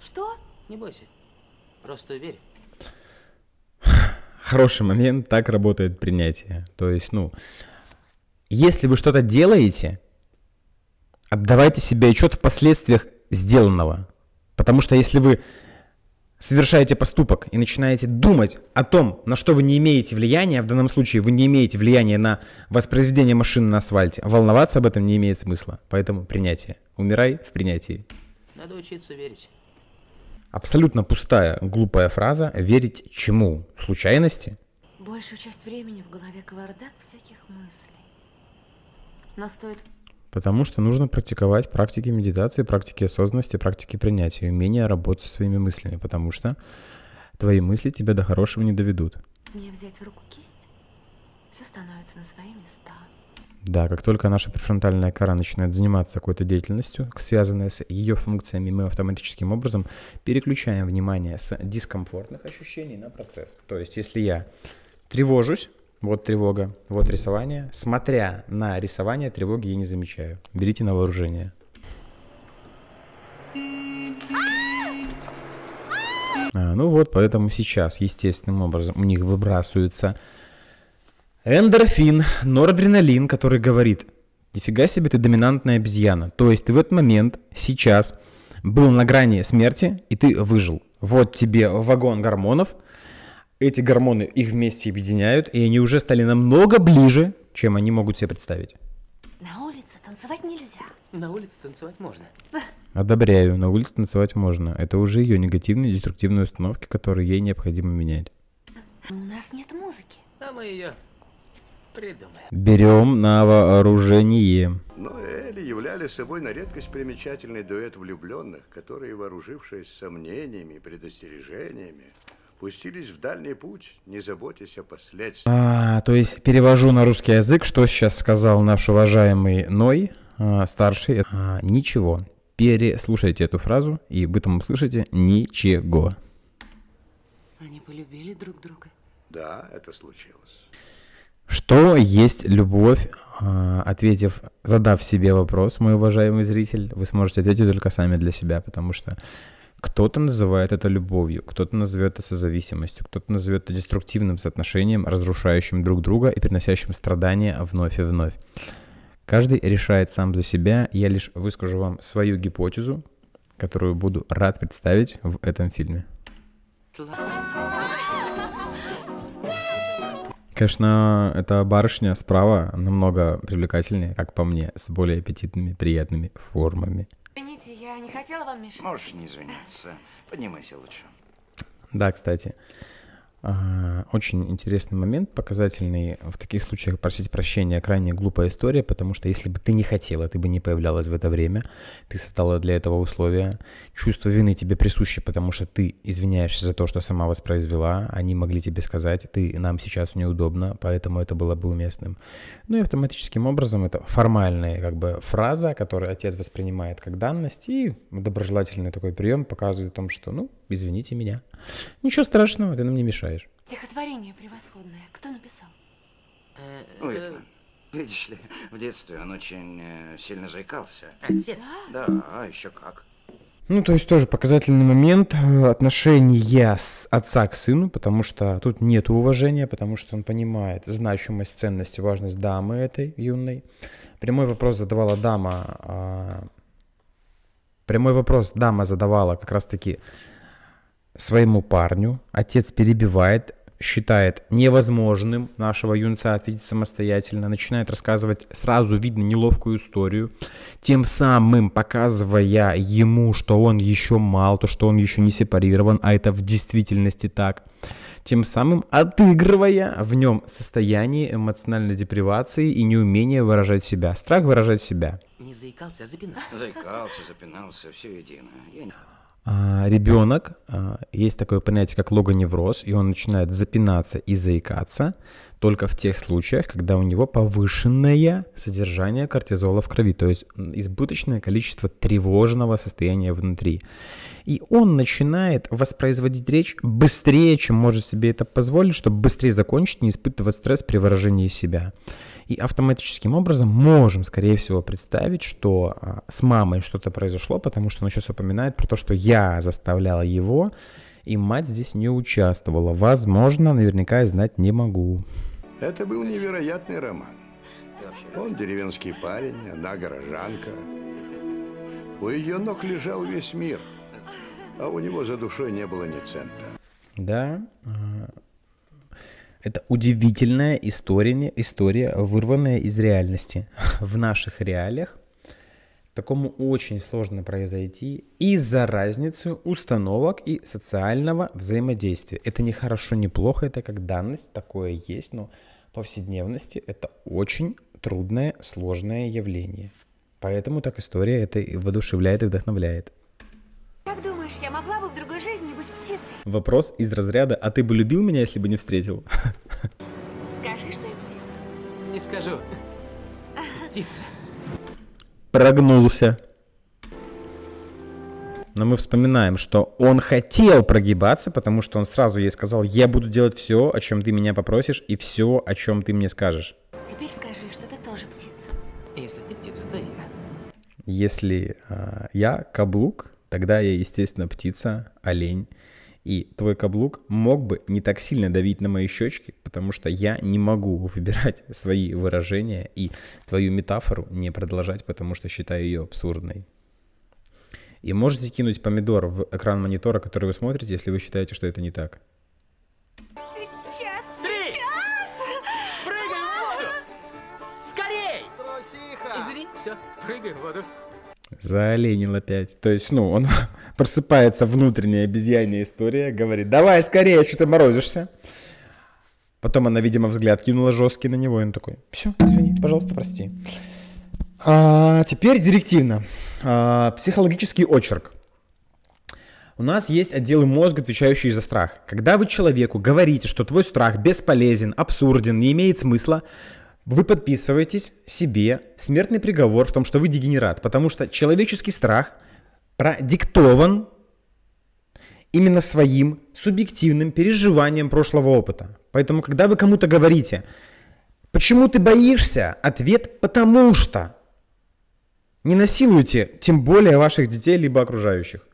[SPEAKER 2] Что? Не бойся. Просто верь.
[SPEAKER 1] [SIGHS] Хороший момент, так работает принятие. То есть, ну, если вы что-то делаете, отдавайте себе отчет в последствиях сделанного. Потому что если вы совершаете поступок и начинаете думать о том, на что вы не имеете влияния, в данном случае вы не имеете влияния на воспроизведение машины на асфальте, волноваться об этом не имеет смысла. Поэтому принятие. Умирай в принятии.
[SPEAKER 2] Надо учиться верить.
[SPEAKER 1] Абсолютно пустая, глупая фраза «верить чему?» Случайности?
[SPEAKER 2] Большую часть времени в голове кавардак всяких мыслей. Но стоит
[SPEAKER 1] Потому что нужно практиковать практики медитации, практики осознанности, практики принятия, умение работать со своими мыслями, потому что твои мысли тебя до хорошего не доведут.
[SPEAKER 2] Мне взять в руку кисть, все становится на свои места.
[SPEAKER 1] Да, как только наша префронтальная кора начинает заниматься какой-то деятельностью, связанной с ее функциями, мы автоматическим образом переключаем внимание с дискомфортных ощущений на процесс. То есть, если я тревожусь, вот тревога, вот рисование. Смотря на рисование, тревоги я не замечаю. Берите на вооружение. А, ну вот, поэтому сейчас естественным образом у них выбрасывается эндорфин, норадреналин, который говорит, нифига себе ты доминантная обезьяна. То есть ты в этот момент, сейчас, был на грани смерти, и ты выжил. Вот тебе вагон гормонов – эти гормоны их вместе объединяют, и они уже стали намного ближе, чем они могут себе представить.
[SPEAKER 2] На улице танцевать нельзя. На улице танцевать можно.
[SPEAKER 1] Одобряю, на улице танцевать можно. Это уже ее негативные деструктивные установки, которые ей необходимо менять.
[SPEAKER 2] Но у нас нет музыки. А мы ее придумаем.
[SPEAKER 1] Берем на вооружение.
[SPEAKER 3] Но Эли являли собой на редкость примечательный дуэт влюбленных, которые, вооружившись сомнениями и предостережениями, пустились в дальний путь, не заботясь о последствиях.
[SPEAKER 1] А, то есть перевожу на русский язык, что сейчас сказал наш уважаемый Ной, а, старший. А, ничего. Переслушайте эту фразу, и вы там услышите ничего. Они полюбили друг друга. Да, это случилось. Что есть любовь? А, ответив, задав себе вопрос, мой уважаемый зритель, вы сможете ответить только сами для себя, потому что кто-то называет это любовью, кто-то назовет это созависимостью, кто-то назовет это деструктивным соотношением, разрушающим друг друга и приносящим страдания вновь и вновь. Каждый решает сам за себя, я лишь выскажу вам свою гипотезу, которую буду рад представить в этом фильме. Конечно, эта барышня справа намного привлекательнее, как по мне, с более аппетитными, приятными формами.
[SPEAKER 3] Извините, я не хотела вам мешать. Можешь не извиняться. Поднимайся лучше.
[SPEAKER 1] Да, кстати. Очень интересный момент, показательный. В таких случаях просить прощения крайне глупая история, потому что если бы ты не хотела, ты бы не появлялась в это время, ты создала для этого условия. Чувство вины тебе присуще, потому что ты извиняешься за то, что сама воспроизвела, они могли тебе сказать, ты нам сейчас неудобно, поэтому это было бы уместным. Ну и автоматическим образом это формальная как бы фраза, которую отец воспринимает как данность, и доброжелательный такой прием показывает о том, что, ну, извините меня. Ничего страшного, ты нам не мешаешь читаешь?
[SPEAKER 2] Стихотворение превосходное. Кто написал? Уитланд.
[SPEAKER 3] Э, видишь ли, в детстве он очень э, сильно заикался. Отец? Да, а еще как.
[SPEAKER 1] Ну, то есть тоже показательный момент э, отношения с отца к сыну, потому что тут нет уважения, потому что он понимает значимость, ценность и важность дамы этой юной. Прямой вопрос задавала дама, а, прямой вопрос дама задавала как раз-таки своему парню, отец перебивает, считает невозможным нашего юнца ответить самостоятельно, начинает рассказывать сразу видно неловкую историю, тем самым показывая ему, что он еще мал, то, что он еще не сепарирован, а это в действительности так, тем самым отыгрывая в нем состояние эмоциональной депривации и неумение выражать себя, страх выражать себя.
[SPEAKER 2] Не заикался, а запинался. Заикался, запинался, все едино. Я...
[SPEAKER 1] А, ребенок, а, есть такое понятие, как логоневроз, и он начинает запинаться и заикаться только в тех случаях, когда у него повышенное содержание кортизола в крови, то есть избыточное количество тревожного состояния внутри. И он начинает воспроизводить речь быстрее, чем может себе это позволить, чтобы быстрее закончить, не испытывать стресс при выражении себя и автоматическим образом можем, скорее всего, представить, что а, с мамой что-то произошло, потому что он сейчас упоминает про то, что я заставляла его, и мать здесь не участвовала. Возможно, наверняка я знать не могу.
[SPEAKER 3] Это был невероятный роман. Он деревенский парень, она горожанка. У ее ног лежал весь мир, а у него за душой не было ни цента.
[SPEAKER 1] Да, а, это удивительная история, история, вырванная из реальности. [LAUGHS] В наших реалиях такому очень сложно произойти из-за разницы установок и социального взаимодействия. Это не хорошо, не плохо, это как данность, такое есть, но повседневности это очень трудное, сложное явление. Поэтому так история это воодушевляет и вдохновляет.
[SPEAKER 2] Как думаешь? Думаешь, я могла бы в другой жизни быть птицей?
[SPEAKER 1] Вопрос из разряда «А ты бы любил меня, если бы не встретил?» [LAUGHS]
[SPEAKER 2] Скажи, что я птица. Не скажу. птица.
[SPEAKER 1] Прогнулся. Но мы вспоминаем, что он хотел прогибаться, потому что он сразу ей сказал, я буду делать все, о чем ты меня попросишь, и все, о чем ты мне скажешь. Теперь
[SPEAKER 2] скажи, что ты тоже птица. Если ты птица, то я.
[SPEAKER 1] Если э, я каблук, Тогда я, естественно, птица, олень, и твой каблук мог бы не так сильно давить на мои щечки, потому что я не могу [LAUGHS] выбирать свои выражения и твою метафору не продолжать, потому что считаю ее абсурдной. И можете кинуть помидор в экран монитора, который вы смотрите, если вы считаете, что это не так.
[SPEAKER 2] Сейчас, Три. сейчас! Прыгай в воду! Скорей! Трусиха! Извини, все, прыгай в воду.
[SPEAKER 1] Заоленил опять. То есть, ну, он [LAUGHS] просыпается внутренняя обезьянья история, говорит, давай скорее, а что ты морозишься. Потом она, видимо, взгляд кинула жесткий на него, и он такой, все, извини, пожалуйста, прости. А, теперь директивно. А, психологический очерк. У нас есть отделы мозга, отвечающие за страх. Когда вы человеку говорите, что твой страх бесполезен, абсурден, не имеет смысла, вы подписываетесь себе смертный приговор в том, что вы дегенерат, потому что человеческий страх продиктован именно своим субъективным переживанием прошлого опыта. Поэтому, когда вы кому-то говорите, почему ты боишься, ответ «потому что». Не насилуйте, тем более ваших детей, либо окружающих,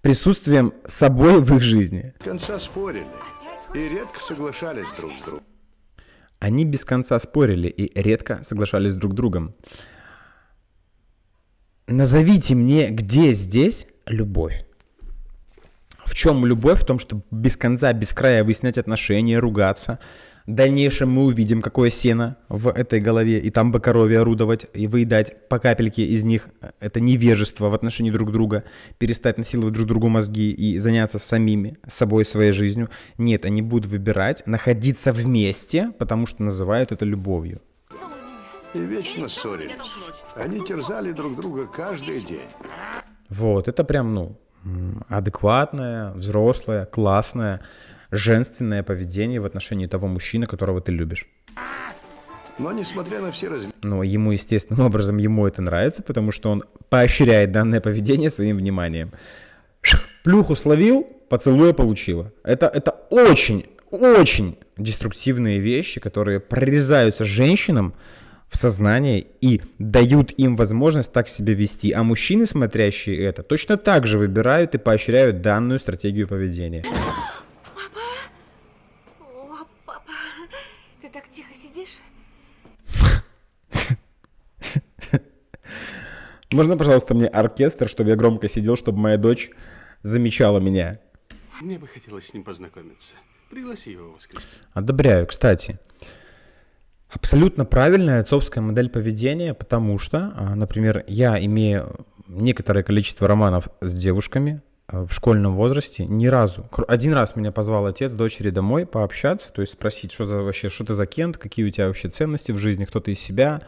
[SPEAKER 1] присутствием собой в их жизни.
[SPEAKER 3] Конца спорили и редко соглашались друг с другом.
[SPEAKER 1] Они без конца спорили и редко соглашались друг с другом. Назовите мне, где здесь любовь. В чем любовь? В том, что без конца, без края выяснять отношения, ругаться, дальнейшем мы увидим, какое сено в этой голове, и там бы корове орудовать и выедать по капельке из них э, это невежество в отношении друг друга, перестать насиловать друг другу мозги и заняться самими собой, своей жизнью. Нет, они будут выбирать находиться вместе, потому что называют это любовью
[SPEAKER 3] и вечно ссорились. Они терзали друг друга каждый день.
[SPEAKER 1] Вот, это прям, ну, адекватная, взрослая, классная женственное поведение в отношении того мужчины, которого ты любишь.
[SPEAKER 3] Но несмотря на все различия...
[SPEAKER 1] Но ему, естественным [LAUGHS] образом, ему это нравится, потому что он поощряет данное поведение своим вниманием. Плюху словил, поцелуя получила. Это, это очень, очень деструктивные вещи, которые прорезаются женщинам в сознание и дают им возможность так себя вести. А мужчины, смотрящие это, точно так же выбирают и поощряют данную стратегию поведения. Можно, пожалуйста, мне оркестр, чтобы я громко сидел, чтобы моя дочь замечала меня?
[SPEAKER 2] Мне бы хотелось с ним познакомиться. Пригласи его в воскресенье.
[SPEAKER 1] Одобряю, кстати. Абсолютно правильная отцовская модель поведения, потому что, а, например, я имею некоторое количество романов с девушками а, в школьном возрасте ни разу. Один раз меня позвал отец дочери домой пообщаться, то есть спросить, что за вообще, что ты за кент, какие у тебя вообще ценности в жизни, кто ты из себя,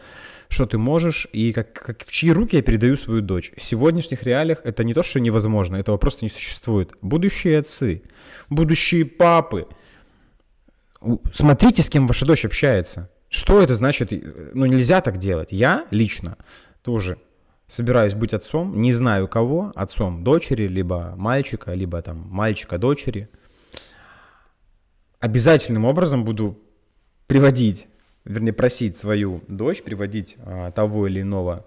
[SPEAKER 1] что ты можешь и как, как, в чьи руки я передаю свою дочь. В сегодняшних реалиях это не то, что невозможно, этого просто не существует. Будущие отцы, будущие папы. Смотрите, с кем ваша дочь общается. Что это значит? Ну, нельзя так делать. Я лично тоже собираюсь быть отцом, не знаю кого, отцом дочери, либо мальчика, либо там мальчика дочери. Обязательным образом буду приводить вернее, просить свою дочь приводить а, того или иного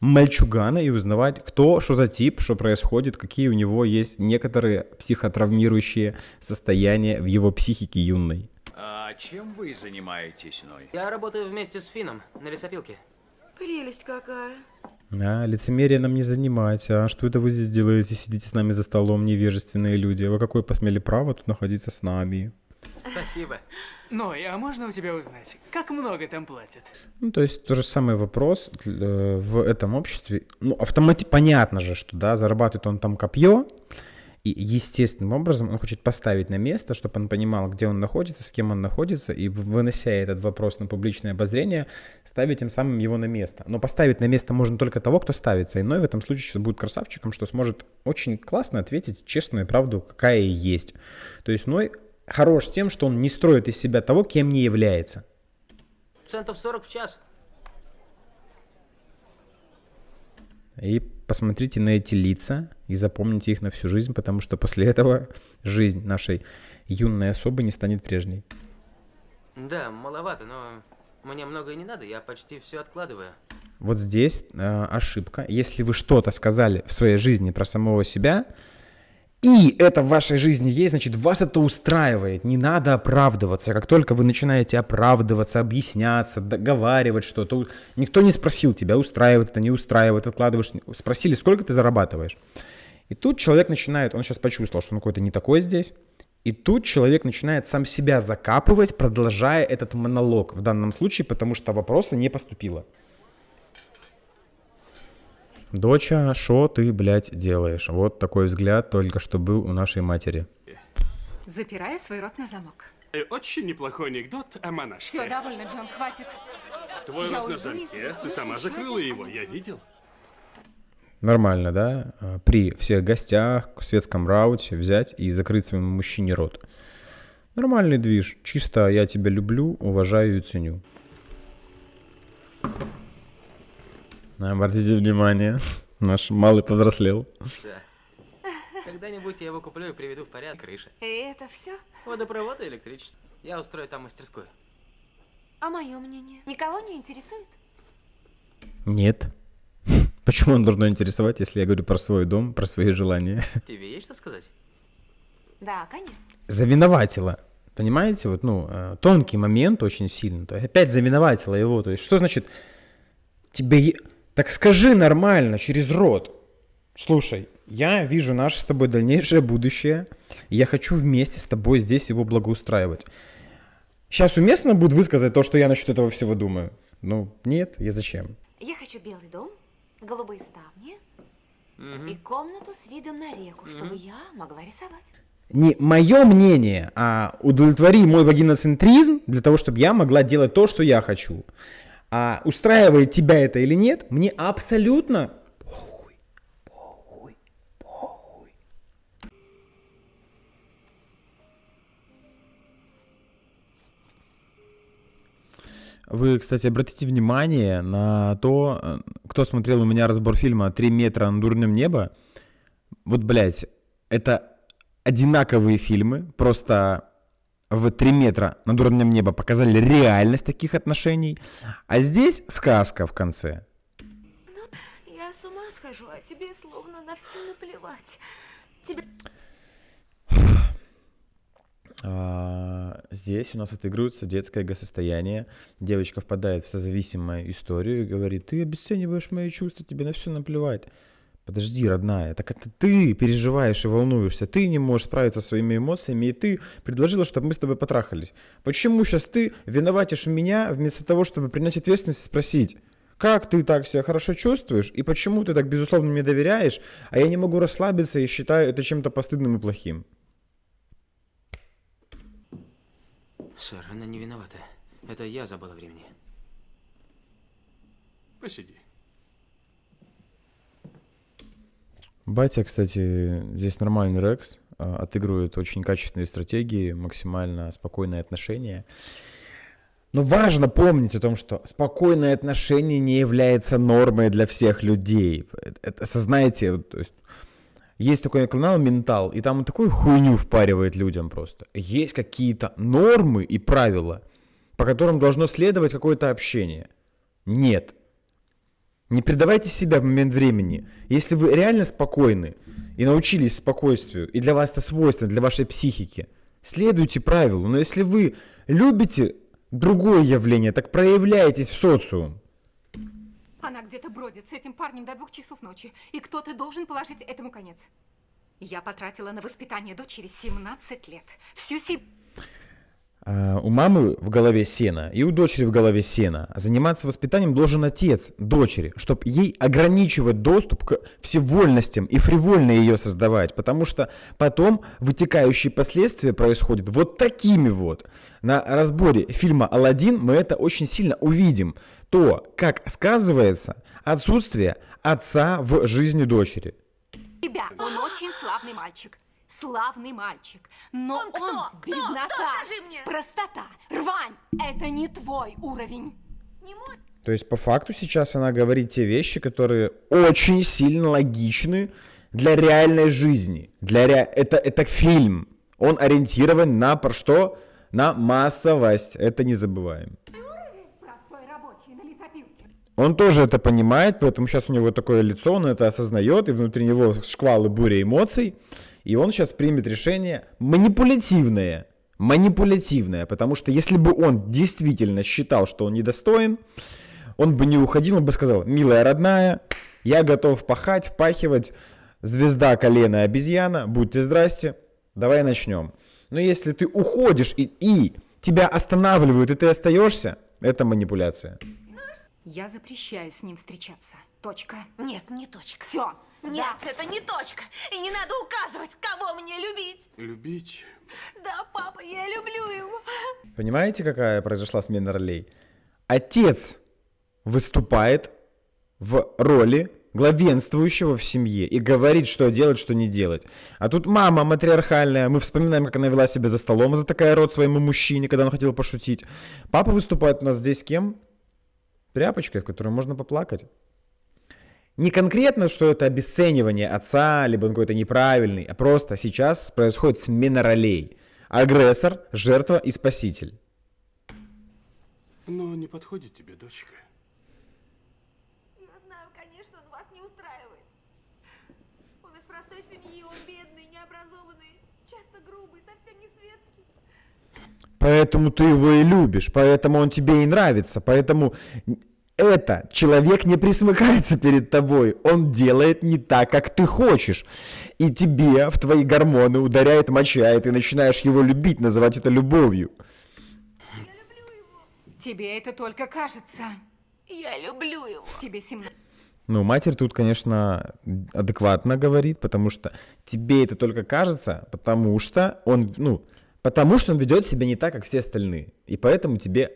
[SPEAKER 1] мальчугана и узнавать, кто, что за тип, что происходит, какие у него есть некоторые психотравмирующие состояния в его психике юной. А чем вы занимаетесь, Ной?
[SPEAKER 2] Я работаю вместе с Фином на лесопилке. Прелесть какая.
[SPEAKER 1] А, лицемерие нам не занимать. А что это вы здесь делаете? Сидите с нами за столом, невежественные люди. Вы какое посмели право тут находиться с нами?
[SPEAKER 2] Спасибо. Ной, ну, а можно у тебя узнать, как много там платят?
[SPEAKER 1] Ну, то есть, тот же самый вопрос э, в этом обществе. Ну, автоматически понятно же, что, да, зарабатывает он там копье, и естественным образом он хочет поставить на место, чтобы он понимал, где он находится, с кем он находится, и вынося этот вопрос на публичное обозрение, ставить тем самым его на место. Но поставить на место можно только того, кто ставится. Иной в этом случае сейчас будет красавчиком, что сможет очень классно ответить честную правду, какая и есть. То есть Ной хорош тем, что он не строит из себя того, кем не является.
[SPEAKER 2] Центов 40 в час.
[SPEAKER 1] И посмотрите на эти лица и запомните их на всю жизнь, потому что после этого жизнь нашей юной особы не станет прежней.
[SPEAKER 2] Да, маловато, но мне многое не надо, я почти все откладываю.
[SPEAKER 1] Вот здесь э, ошибка. Если вы что-то сказали в своей жизни про самого себя, и это в вашей жизни есть, значит, вас это устраивает. Не надо оправдываться. Как только вы начинаете оправдываться, объясняться, договаривать что-то, никто не спросил тебя, устраивает это, не устраивает, откладываешь. Спросили, сколько ты зарабатываешь. И тут человек начинает, он сейчас почувствовал, что он какой-то не такой здесь. И тут человек начинает сам себя закапывать, продолжая этот монолог в данном случае, потому что вопроса не поступило. Доча, что ты, блядь, делаешь? Вот такой взгляд только что был у нашей матери.
[SPEAKER 2] Запирая свой рот на замок. Э, очень неплохой анекдот о монашке. Все, довольно, Джон, хватит. Твой я рот на замке, ты сама закрыла его, я видел.
[SPEAKER 1] Нормально, да? А, при всех гостях, в светском рауте взять и закрыть своему мужчине рот. Нормальный движ. Чисто я тебя люблю, уважаю и ценю. Обратите внимание, наш малый повзрослел. Да. Когда-нибудь я его куплю
[SPEAKER 2] и приведу в порядок крыши. И это все? Водопровод и электричество. Я устрою там мастерскую. А мое мнение? Никого не интересует?
[SPEAKER 1] Нет. [LAUGHS] Почему он должно интересовать, если я говорю про свой дом, про свои желания?
[SPEAKER 2] [LAUGHS] Тебе есть что сказать?
[SPEAKER 1] Да, конечно. Завиноватила. Понимаете, вот, ну, э, тонкий момент очень сильно. То есть опять завиноватила его. То есть, что значит тебе... Так скажи нормально, через рот. Слушай, я вижу наше с тобой дальнейшее будущее. И я хочу вместе с тобой здесь его благоустраивать. Сейчас уместно будет высказать то, что я насчет этого всего думаю? Ну, нет, я зачем?
[SPEAKER 2] Я хочу белый дом, голубые ставни угу. и комнату с видом на реку, чтобы я могла рисовать.
[SPEAKER 1] Не мое мнение, а удовлетвори мой вагиноцентризм для того, чтобы я могла делать то, что я хочу. А устраивает тебя это или нет, мне абсолютно похуй, похуй, похуй. Вы, кстати, обратите внимание на то, кто смотрел у меня разбор фильма «Три метра над дурным небо». Вот, блядь, это одинаковые фильмы, просто в 3 метра над уровнем неба показали реальность таких отношений, а здесь сказка в конце. Ну, я с ума схожу, а тебе словно на все наплевать. Тебе... А, здесь у нас отыгрывается детское эго-состояние. Девочка впадает в созависимую историю и говорит, ты обесцениваешь мои чувства, тебе на все наплевать. Подожди, родная, так это ты переживаешь и волнуешься, ты не можешь справиться со своими эмоциями, и ты предложила, чтобы мы с тобой потрахались. Почему сейчас ты виноватишь меня вместо того, чтобы принять ответственность и спросить, как ты так себя хорошо чувствуешь, и почему ты так, безусловно, мне доверяешь, а я не могу расслабиться и считаю это чем-то постыдным и плохим?
[SPEAKER 2] Сэр, она не виновата. Это я забыла времени.
[SPEAKER 3] Посиди.
[SPEAKER 1] Батя, кстати, здесь нормальный Рекс, а, отыгрывает очень качественные стратегии, максимально спокойное отношение. Но важно помнить о том, что спокойное отношение не является нормой для всех людей. Э, это, осознайте, то есть есть такой канал «Ментал», и там он такую хуйню впаривает людям просто. Есть какие-то нормы и правила, по которым должно следовать какое-то общение. Нет, не предавайте себя в момент времени. Если вы реально спокойны и научились спокойствию, и для вас это свойственно, для вашей психики, следуйте правилу. Но если вы любите другое явление, так проявляйтесь в социум.
[SPEAKER 2] Она где-то бродит с этим парнем до двух часов ночи, и кто-то должен положить этому конец. Я потратила на воспитание дочери 17 лет. Всю семью...
[SPEAKER 1] Э, у мамы в голове сена и у дочери в голове сена. Заниматься воспитанием должен отец дочери, чтобы ей ограничивать доступ к всевольностям и фривольно ее создавать, потому что потом вытекающие последствия происходят вот такими вот. На разборе фильма «Аладдин» мы это очень сильно увидим. То, как сказывается отсутствие отца в жизни дочери.
[SPEAKER 2] Тебя, он очень славный мальчик славный мальчик. Но он, кто? он кто? беднота, кто? Скажи мне! простота, рвань. Это не твой уровень. Не может...
[SPEAKER 1] То есть, по факту, сейчас она говорит те вещи, которые очень сильно логичны для реальной жизни. Для ре... это, это фильм. Он ориентирован на про что? На массовость. Это не забываем. Он тоже это понимает, поэтому сейчас у него такое лицо, он это осознает, и внутри него шквалы буря эмоций. И он сейчас примет решение манипулятивное. Манипулятивное, потому что если бы он действительно считал, что он недостоин, он бы не уходил, он бы сказал, милая родная, я готов пахать, впахивать, звезда колено, обезьяна, будьте здрасте, давай начнем. Но если ты уходишь и, и тебя останавливают, и ты остаешься, это манипуляция.
[SPEAKER 2] Я запрещаю с ним встречаться. Точка. Нет, не точка. Все. Нет, да. это не точка. И не надо указывать, кого мне любить.
[SPEAKER 3] Любить?
[SPEAKER 2] Да, папа, я люблю его.
[SPEAKER 1] Понимаете, какая произошла смена ролей? Отец выступает в роли главенствующего в семье и говорит, что делать, что не делать. А тут мама матриархальная, мы вспоминаем, как она вела себя за столом, за такая рот своему мужчине, когда он хотел пошутить. Папа выступает у нас здесь кем? Тряпочкой, в которой можно поплакать. Не конкретно, что это обесценивание отца, либо какой-то неправильный, а просто сейчас происходит смена ролей. Агрессор, жертва и спаситель.
[SPEAKER 2] Но не подходит тебе, дочка. Я знаю, конечно, он вас не устраивает. Он из
[SPEAKER 1] простой семьи, он бедный, необразованный, часто грубый, совсем не светский. Поэтому ты его и любишь, поэтому он тебе и нравится, поэтому это человек не присмыкается перед тобой, он делает не так, как ты хочешь. И тебе в твои гормоны ударяет моча, и ты начинаешь его любить, называть это любовью.
[SPEAKER 2] Тебе это только кажется. Я люблю его. Тебе 17.
[SPEAKER 1] Ну, матерь тут, конечно, адекватно говорит, потому что тебе это только кажется, потому что он, ну, потому что он ведет себя не так, как все остальные. И поэтому тебе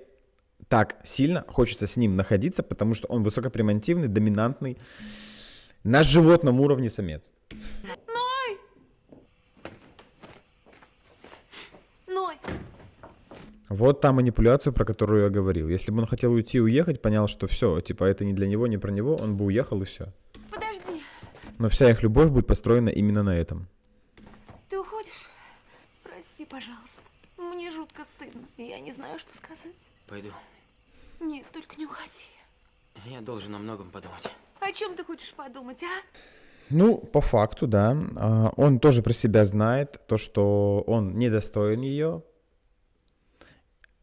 [SPEAKER 1] так сильно хочется с ним находиться, потому что он высокопримантивный, доминантный, на животном уровне самец.
[SPEAKER 2] Ной!
[SPEAKER 1] Ной! Вот та манипуляция, про которую я говорил. Если бы он хотел уйти и уехать, понял, что все, типа это не для него, не про него, он бы уехал и все. Подожди. Но вся их любовь будет построена именно на этом.
[SPEAKER 2] Ты уходишь? Прости, пожалуйста. Мне жутко стыдно. Я не знаю, что сказать. Пойду. Нет, только не уходи. Я должен о многом подумать. О чем ты хочешь подумать, а?
[SPEAKER 1] Ну, по факту, да. А, он тоже про себя знает, то, что он недостоин ее.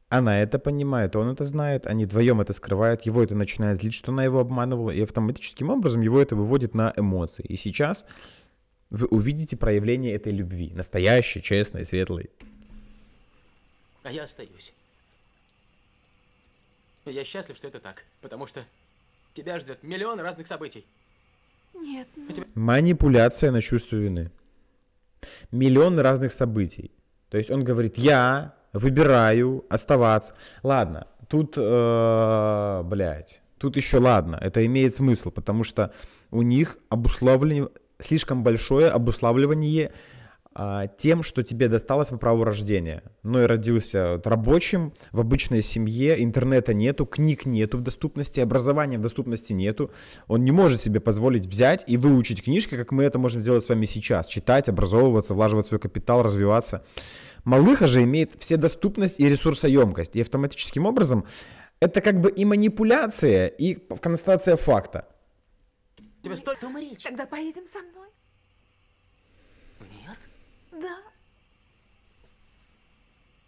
[SPEAKER 1] Она это понимает, он это знает, они вдвоем это скрывают, его это начинает злить, что она его обманывала, и автоматическим образом его это выводит на эмоции. И сейчас вы увидите проявление этой любви, настоящей, честной, светлой.
[SPEAKER 2] А я остаюсь я счастлив, что это так, потому что тебя ждет миллион разных событий.
[SPEAKER 1] Нет. Ну... Манипуляция на чувство вины. Миллион разных событий. То есть он говорит, я выбираю оставаться. Ладно, тут, э, блядь, тут еще ладно, это имеет смысл, потому что у них обусловлено слишком большое обуславливание а, тем, что тебе досталось по праву рождения. Ну и родился вот, рабочим, в обычной семье, интернета нету, книг нету в доступности, образования в доступности нету. Он не может себе позволить взять и выучить книжки, как мы это можем сделать с вами сейчас. Читать, образовываться, влаживать свой капитал, развиваться. Малыха же имеет все доступность и ресурсоемкость. И автоматическим образом это как бы и манипуляция, и констатация факта.
[SPEAKER 2] Тебе столько... Тогда поедем со мной. Да.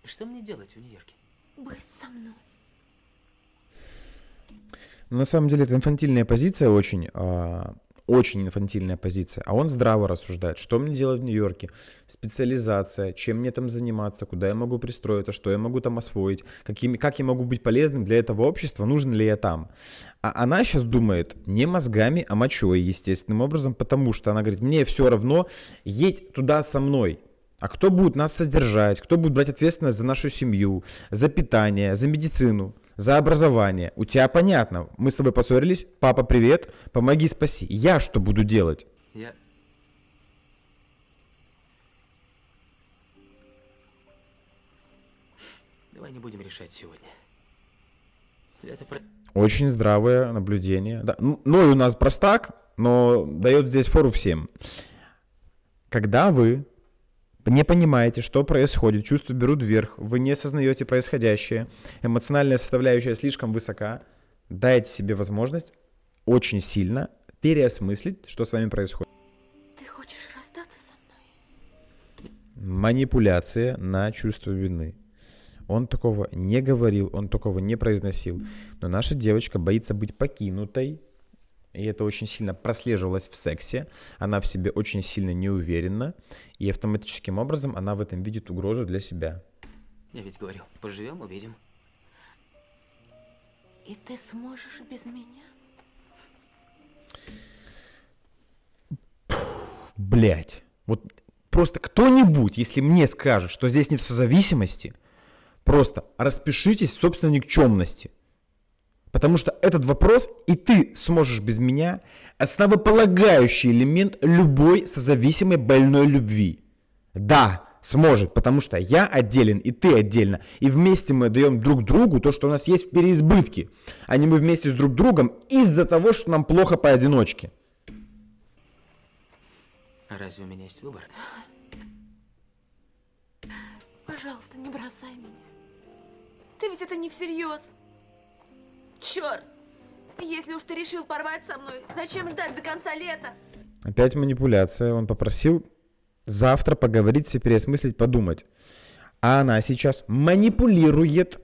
[SPEAKER 2] Что мне делать в Нью-Йорке? Быть со мной.
[SPEAKER 1] Ну, на самом деле это инфантильная позиция очень. А, очень инфантильная позиция, а он здраво рассуждает, что мне делать в Нью-Йорке, специализация, чем мне там заниматься, куда я могу пристроиться, что я могу там освоить, какими, как я могу быть полезным для этого общества, нужен ли я там. А она сейчас думает не мозгами, а мочой, естественным образом, потому что она говорит, мне все равно, едь туда со мной, а кто будет нас содержать, кто будет брать ответственность за нашу семью, за питание, за медицину – за образование. У тебя понятно, мы с тобой поссорились, папа, привет, помоги, спаси. Я что буду делать?
[SPEAKER 2] Я... Давай не будем решать сегодня. Это...
[SPEAKER 1] Очень здравое наблюдение. Да. и у нас простак, но дает здесь фору всем. Когда вы не понимаете, что происходит, чувства берут вверх, вы не осознаете происходящее, эмоциональная составляющая слишком высока, дайте себе возможность очень сильно переосмыслить, что с вами происходит. Ты хочешь расстаться со мной? Манипуляция на чувство вины. Он такого не говорил, он такого не произносил. Но наша девочка боится быть покинутой, и это очень сильно прослеживалось в сексе, она в себе очень сильно не уверена, и автоматическим образом она в этом видит угрозу для себя.
[SPEAKER 2] Я ведь говорю, поживем, увидим. И ты сможешь без меня?
[SPEAKER 1] Блять. Вот просто кто-нибудь, если мне скажет, что здесь нет созависимости, просто распишитесь в собственной никчемности. Потому что этот вопрос и ты сможешь без меня основополагающий элемент любой созависимой больной любви. Да, сможет, потому что я отделен и ты отдельно. И вместе мы даем друг другу то, что у нас есть в переизбытке, а не мы вместе с друг другом из-за того, что нам плохо поодиночке.
[SPEAKER 2] А разве у меня есть выбор? Пожалуйста, не бросай меня. Ты ведь это не всерьез. Черт! Если уж ты решил порвать со мной, зачем ждать до конца лета?
[SPEAKER 1] Опять манипуляция. Он попросил завтра поговорить, все переосмыслить, подумать. А она сейчас манипулирует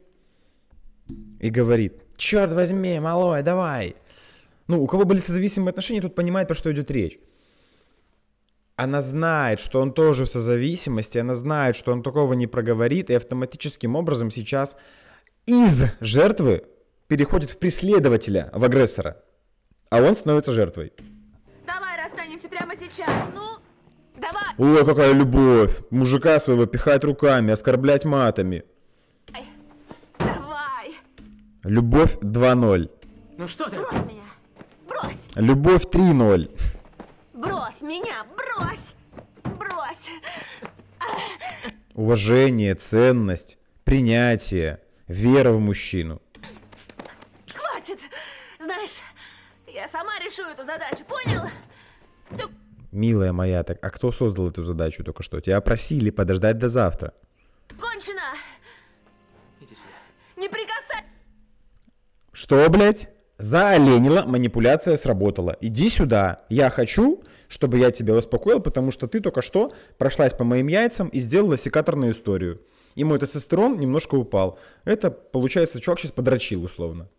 [SPEAKER 1] и говорит, черт возьми, малой, давай. Ну, у кого были созависимые отношения, тут понимает, про что идет речь. Она знает, что он тоже в созависимости, она знает, что он такого не проговорит, и автоматическим образом сейчас из жертвы переходит в преследователя, в агрессора, а он становится жертвой.
[SPEAKER 2] Давай расстанемся прямо сейчас,
[SPEAKER 1] ну! Давай! Ой, какая любовь! Мужика своего пихать руками, оскорблять матами.
[SPEAKER 2] Давай!
[SPEAKER 1] Любовь 2.0.
[SPEAKER 2] Ну что ты? Брось меня! Брось!
[SPEAKER 1] Любовь 3.0.
[SPEAKER 2] Брось меня! Брось! Брось!
[SPEAKER 1] Уважение, ценность, принятие, вера в мужчину.
[SPEAKER 2] Знаешь, я сама решу эту задачу, понял? Все...
[SPEAKER 1] Милая моя, так а кто создал эту задачу только что? Тебя просили подождать до завтра.
[SPEAKER 2] Кончено! Иди сюда. Не прикасай...
[SPEAKER 1] Что, блядь? Заоленила, манипуляция сработала. Иди сюда. Я хочу, чтобы я тебя успокоил, потому что ты только что прошлась по моим яйцам и сделала секаторную историю. И мой тестостерон немножко упал. Это, получается, чувак сейчас подрочил условно.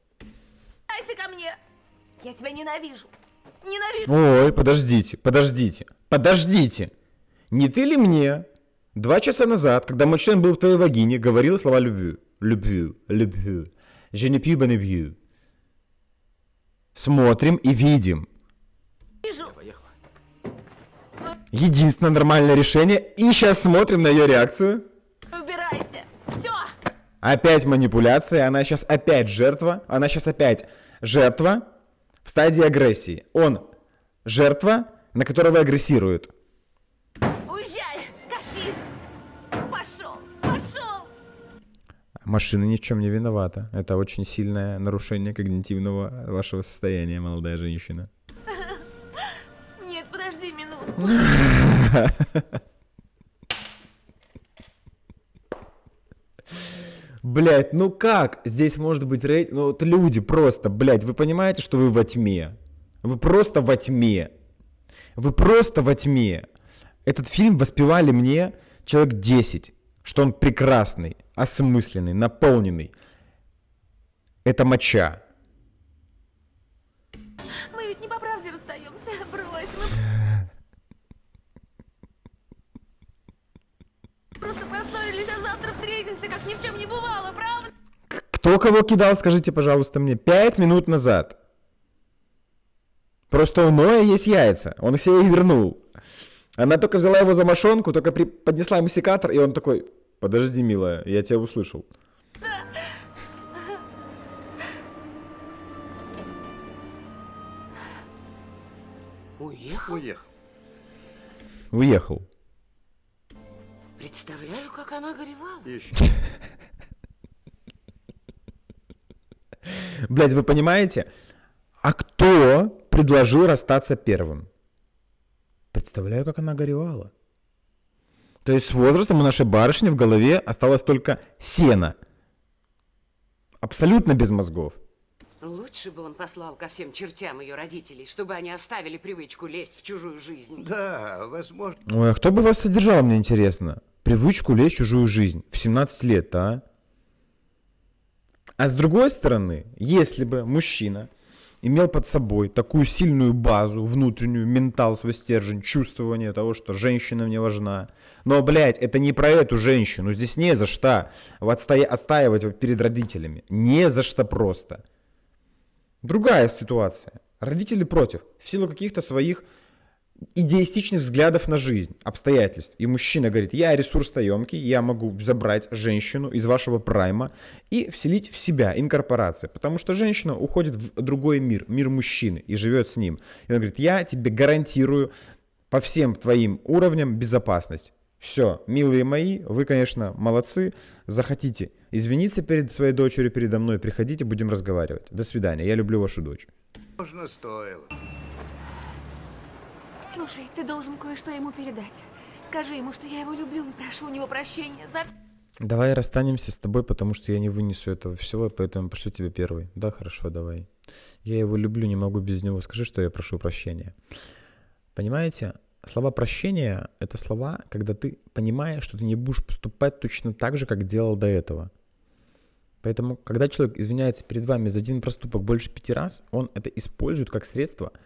[SPEAKER 2] Айси ко я тебя ненавижу. Ненавижу.
[SPEAKER 1] Ой, подождите, подождите, подождите. Не ты ли мне два часа назад, когда мой член был в твоей вагине, говорил слова любви? Любви, любви. Je ne puis b'yu. Смотрим и видим. Вижу. Единственное нормальное решение. И сейчас смотрим на ее реакцию. Убирайся. Все. Опять манипуляция. Она сейчас опять жертва. Она сейчас опять жертва в стадии агрессии. Он жертва, на которого агрессируют.
[SPEAKER 2] Уезжай, катись! Пошел, пошел!
[SPEAKER 1] Машина ни в чем не виновата. Это очень сильное нарушение когнитивного вашего состояния, молодая женщина.
[SPEAKER 2] Нет, подожди минутку.
[SPEAKER 1] [LAUGHS] Блять, ну как? Здесь может быть рейтинг... Ну вот люди просто, блять, вы понимаете, что вы во тьме? Вы просто во тьме. Вы просто во тьме. Этот фильм воспевали мне человек 10, что он прекрасный, осмысленный, наполненный. Это моча.
[SPEAKER 2] Мы ведь не по правде расстаемся, [LAUGHS] брось. Мы... [LAUGHS] Просто поссорились, а завтра встретимся, как ни в чем не бывало,
[SPEAKER 1] правда? Кто кого кидал, скажите, пожалуйста, мне. Пять минут назад. Просто у Ноя есть яйца. Он все и вернул. Она только взяла его за мошонку, только при... поднесла ему секатор, и он такой, подожди, милая, я тебя услышал. Уехал? Уехал. Уехал.
[SPEAKER 3] Представляю, как она горевала.
[SPEAKER 1] Блять, вы понимаете? А кто предложил расстаться первым? Представляю, как она горевала. То есть с возрастом у нашей барышни в голове осталось только сено. Абсолютно без мозгов. Лучше бы он
[SPEAKER 2] послал ко всем чертям ее родителей, чтобы они оставили привычку лезть в чужую жизнь. Да, возможно.
[SPEAKER 1] Ой, а кто бы вас содержал, мне интересно? привычку лезть в чужую жизнь в 17 лет, а? А с другой стороны, если бы мужчина имел под собой такую сильную базу, внутреннюю, ментал, свой стержень, чувствование того, что женщина мне важна. Но, блядь, это не про эту женщину. Здесь не за что отстоя- отстаивать перед родителями. Не за что просто. Другая ситуация. Родители против. В силу каких-то своих идеистичных взглядов на жизнь, обстоятельств. И мужчина говорит, я ресурсоемкий, я могу забрать женщину из вашего прайма и вселить в себя, инкорпорация. Потому что женщина уходит в другой мир, мир мужчины, и живет с ним. И он говорит, я тебе гарантирую по всем твоим уровням безопасность. Все, милые мои, вы, конечно, молодцы. Захотите извиниться перед своей дочерью, передо мной, приходите, будем разговаривать. До свидания, я люблю вашу дочь.
[SPEAKER 3] Можно стоило.
[SPEAKER 2] Слушай, ты должен кое-что ему передать. Скажи ему, что я его люблю и прошу у него прощения за
[SPEAKER 1] Давай расстанемся с тобой, потому что я не вынесу этого всего, поэтому пошлю тебе первый. Да, хорошо, давай. Я его люблю, не могу без него. Скажи, что я прошу прощения. Понимаете, слова прощения — это слова, когда ты понимаешь, что ты не будешь поступать точно так же, как делал до этого. Поэтому, когда человек извиняется перед вами за один проступок больше пяти раз, он это использует как средство —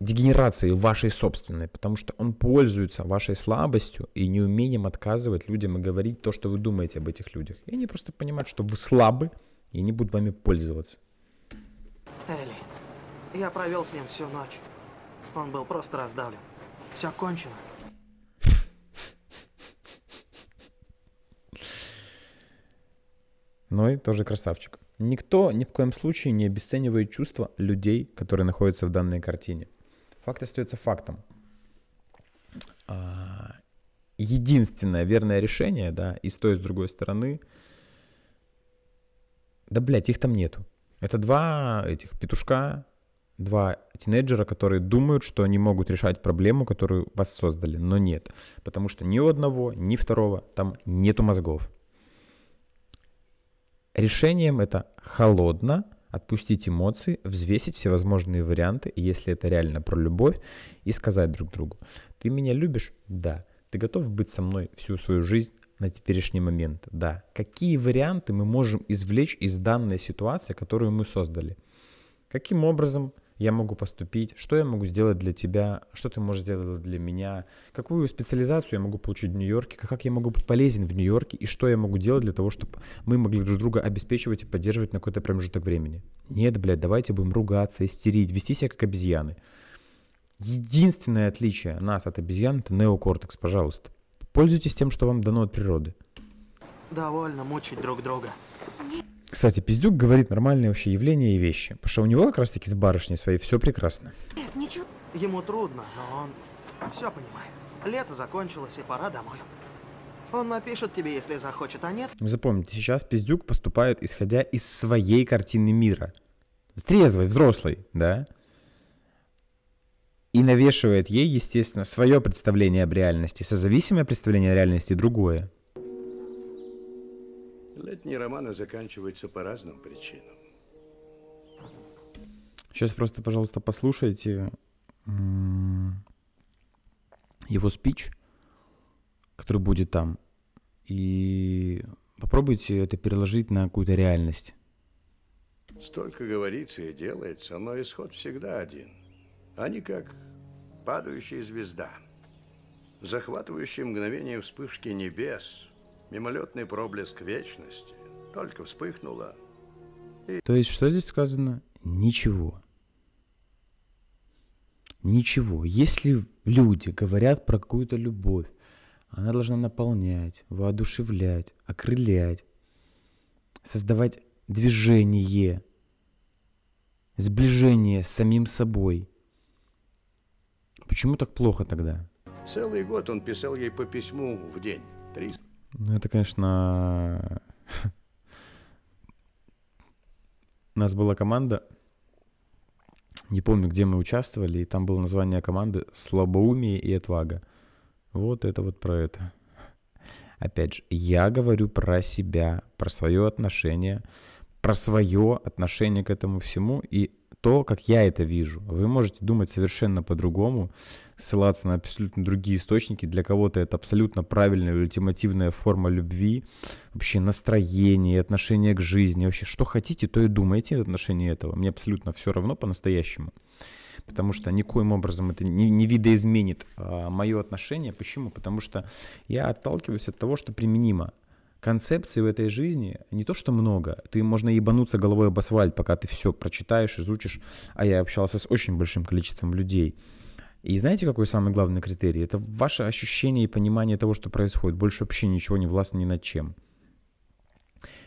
[SPEAKER 1] дегенерации вашей собственной, потому что он пользуется вашей слабостью и неумением отказывать людям и говорить то, что вы думаете об этих людях. И они просто понимают, что вы слабы, и не будут вами пользоваться.
[SPEAKER 2] Элли, я провел с ним всю ночь. Он был просто раздавлен. Все кончено. [LAUGHS]
[SPEAKER 1] Ной ну тоже красавчик. Никто ни в коем случае не обесценивает чувства людей, которые находятся в данной картине. Факт остается фактом. А, единственное верное решение, да, и с той, и с другой стороны, да, блядь, их там нету. Это два этих петушка, два тинейджера, которые думают, что они могут решать проблему, которую вас создали, но нет. Потому что ни у одного, ни второго там нету мозгов. Решением это холодно, отпустить эмоции, взвесить всевозможные варианты, если это реально про любовь, и сказать друг другу, ты меня любишь? Да. Ты готов быть со мной всю свою жизнь? на теперешний момент, да. Какие варианты мы можем извлечь из данной ситуации, которую мы создали? Каким образом я могу поступить, что я могу сделать для тебя, что ты можешь сделать для меня, какую специализацию я могу получить в Нью-Йорке, как я могу быть полезен в Нью-Йорке и что я могу делать для того, чтобы мы могли друг друга обеспечивать и поддерживать на какой-то промежуток времени. Нет, блядь, давайте будем ругаться, истерить, вести себя как обезьяны. Единственное отличие нас от обезьян – это неокортекс, пожалуйста. Пользуйтесь тем, что вам дано от природы.
[SPEAKER 2] Довольно мучить друг друга.
[SPEAKER 1] Кстати, Пиздюк говорит нормальные вообще явления и вещи. Потому что у него как раз таки с барышней своей все прекрасно.
[SPEAKER 2] Нет, э, ничего. Ему трудно, но он все понимает. Лето закончилось и пора домой. Он напишет тебе, если захочет, а нет...
[SPEAKER 1] Запомните, сейчас Пиздюк поступает, исходя из своей картины мира. Трезвый, взрослый, да? И навешивает ей, естественно, свое представление об реальности. Созависимое представление о реальности другое.
[SPEAKER 3] Сорокалетние романа заканчиваются по разным причинам.
[SPEAKER 1] Сейчас просто, пожалуйста, послушайте его спич, который будет там, и попробуйте это переложить на какую-то реальность.
[SPEAKER 3] Столько говорится и делается, но исход всегда один. Они как падающая звезда, захватывающие мгновение вспышки небес – Мимолетный проблеск вечности только вспыхнула.
[SPEAKER 1] И... То есть, что здесь сказано? Ничего. Ничего. Если люди говорят про какую-то любовь, она должна наполнять, воодушевлять, окрылять, создавать движение, сближение с самим собой. Почему так плохо тогда?
[SPEAKER 3] Целый год он писал ей по письму в день. 300.
[SPEAKER 1] Ну, это, конечно... У [LAUGHS] нас была команда, не помню, где мы участвовали, и там было название команды «Слабоумие и отвага». Вот это вот про это. Опять же, я говорю про себя, про свое отношение, про свое отношение к этому всему, и то, как я это вижу. Вы можете думать совершенно по-другому, ссылаться на абсолютно другие источники. Для кого-то это абсолютно правильная, ультимативная форма любви, вообще настроение, отношение к жизни. Вообще, что хотите, то и думайте в отношении этого. Мне абсолютно все равно по-настоящему. Потому что никоим образом это не, не видоизменит а, мое отношение. Почему? Потому что я отталкиваюсь от того, что применимо концепций в этой жизни не то что много, ты можно ебануться головой об асфальт, пока ты все прочитаешь, изучишь, а я общался с очень большим количеством людей. И знаете, какой самый главный критерий? Это ваше ощущение и понимание того, что происходит. Больше вообще ничего не властно ни над чем.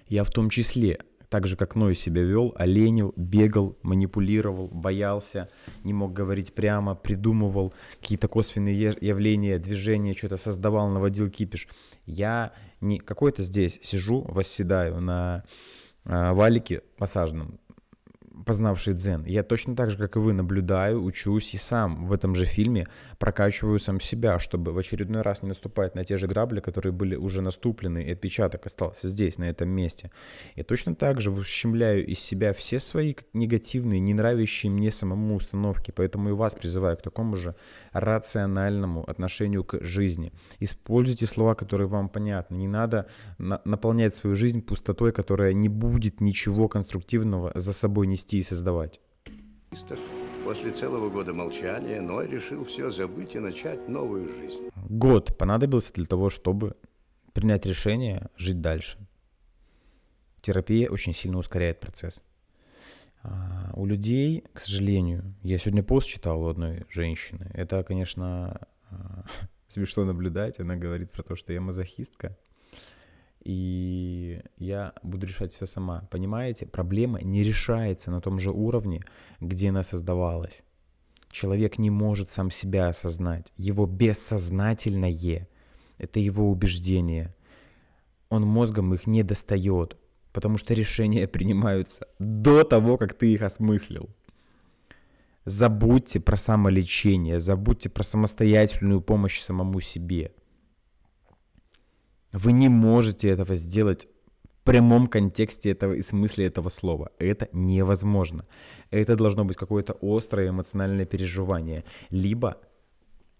[SPEAKER 1] Я в том числе, так же как Ной себя вел, оленил, бегал, манипулировал, боялся, не мог говорить прямо, придумывал какие-то косвенные явления, движения, что-то создавал, наводил кипиш. Я не какой-то здесь сижу, восседаю на э, валике массажном, познавший дзен. Я точно так же, как и вы, наблюдаю, учусь и сам в этом же фильме прокачиваю сам себя, чтобы в очередной раз не наступать на те же грабли, которые были уже наступлены, и отпечаток остался здесь, на этом месте. Я точно так же выщемляю из себя все свои негативные, не нравящие мне самому установки, поэтому и вас призываю к такому же рациональному отношению к жизни. Используйте слова, которые вам понятны. Не надо на наполнять свою жизнь пустотой, которая не будет ничего конструктивного за собой нести вести и создавать.
[SPEAKER 3] После целого года молчания Ной решил все забыть и начать новую жизнь.
[SPEAKER 1] Год понадобился для того, чтобы принять решение жить дальше. Терапия очень сильно ускоряет процесс. А, у людей, к сожалению, я сегодня пост читал у одной женщины. Это, конечно, а, [LAUGHS] смешно наблюдать. Она говорит про то, что я мазохистка и я буду решать все сама. Понимаете, проблема не решается на том же уровне, где она создавалась. Человек не может сам себя осознать. Его бессознательное — это его убеждение. Он мозгом их не достает, потому что решения принимаются до того, как ты их осмыслил. Забудьте про самолечение, забудьте про самостоятельную помощь самому себе — вы не можете этого сделать в прямом контексте этого и смысле этого слова. Это невозможно. Это должно быть какое-то острое эмоциональное переживание. Либо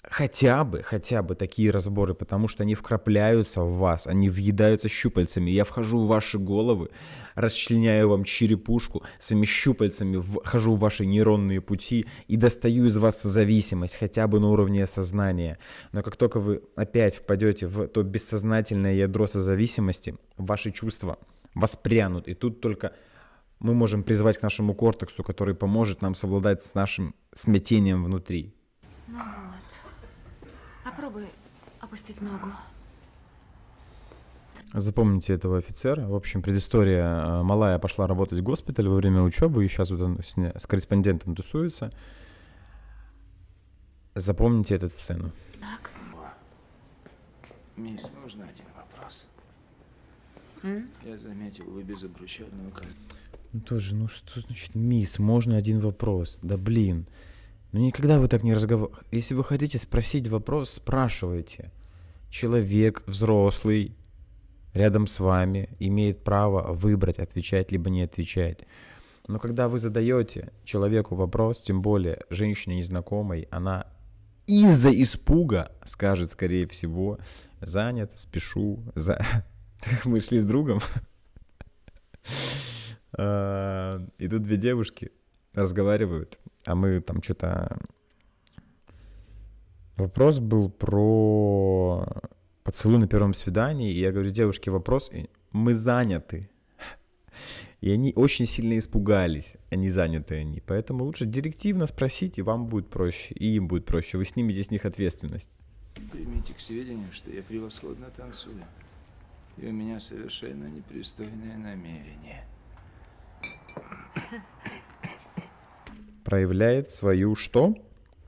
[SPEAKER 1] хотя бы, хотя бы такие разборы, потому что они вкрапляются в вас, они въедаются щупальцами. Я вхожу в ваши головы, расчленяю вам черепушку, своими щупальцами вхожу в ваши нейронные пути и достаю из вас зависимость, хотя бы на уровне сознания. Но как только вы опять впадете в то бессознательное ядро созависимости, ваши чувства воспрянут, и тут только мы можем призвать к нашему кортексу, который поможет нам совладать с нашим смятением внутри.
[SPEAKER 2] Ну Попробуй опустить ногу.
[SPEAKER 1] Запомните этого офицера. В общем, предыстория. Э, малая пошла работать в госпиталь во время учебы, и сейчас вот он с, с корреспондентом тусуется. Запомните эту сцену. Так.
[SPEAKER 3] Мисс, можно один вопрос? М? Я заметил, вы без обручального кольца.
[SPEAKER 1] Ну тоже, ну что значит мисс, можно один вопрос? Да блин. Но ну, никогда вы так не разговариваете. Если вы хотите спросить вопрос, спрашивайте. Человек взрослый рядом с вами имеет право выбрать, отвечать либо не отвечать. Но когда вы задаете человеку вопрос, тем более женщине незнакомой, она из-за испуга скажет, скорее всего, занят, спешу, за... [LAUGHS] Мы шли с другом. [LAUGHS] А, и тут две девушки разговаривают, а мы там что-то... Э, вопрос был про поцелуй на первом свидании, и я говорю девушке вопрос, и мы заняты. И они очень сильно испугались, они а заняты они. Поэтому лучше директивно спросить, и вам будет проще, и им будет проще. Вы снимете с них ответственность.
[SPEAKER 3] Примите к сведению, что я превосходно танцую. И у меня совершенно непристойное намерение
[SPEAKER 1] проявляет свою что?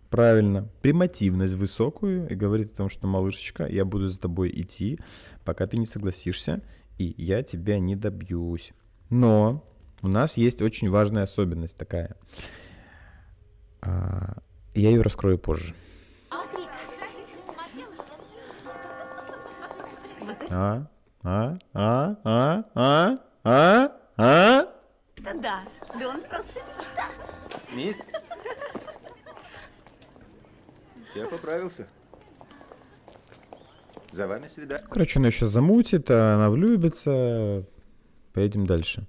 [SPEAKER 1] Правильно, примативность высокую и говорит о том, что малышечка, я буду за тобой идти, пока ты не согласишься, и я тебя не добьюсь. Но у нас есть очень важная особенность такая. А, я ее раскрою позже. А, а, а, а, а, а, а. Смесь. Я поправился. За вами следа. Короче, она еще замутит, а она влюбится. Поедем дальше.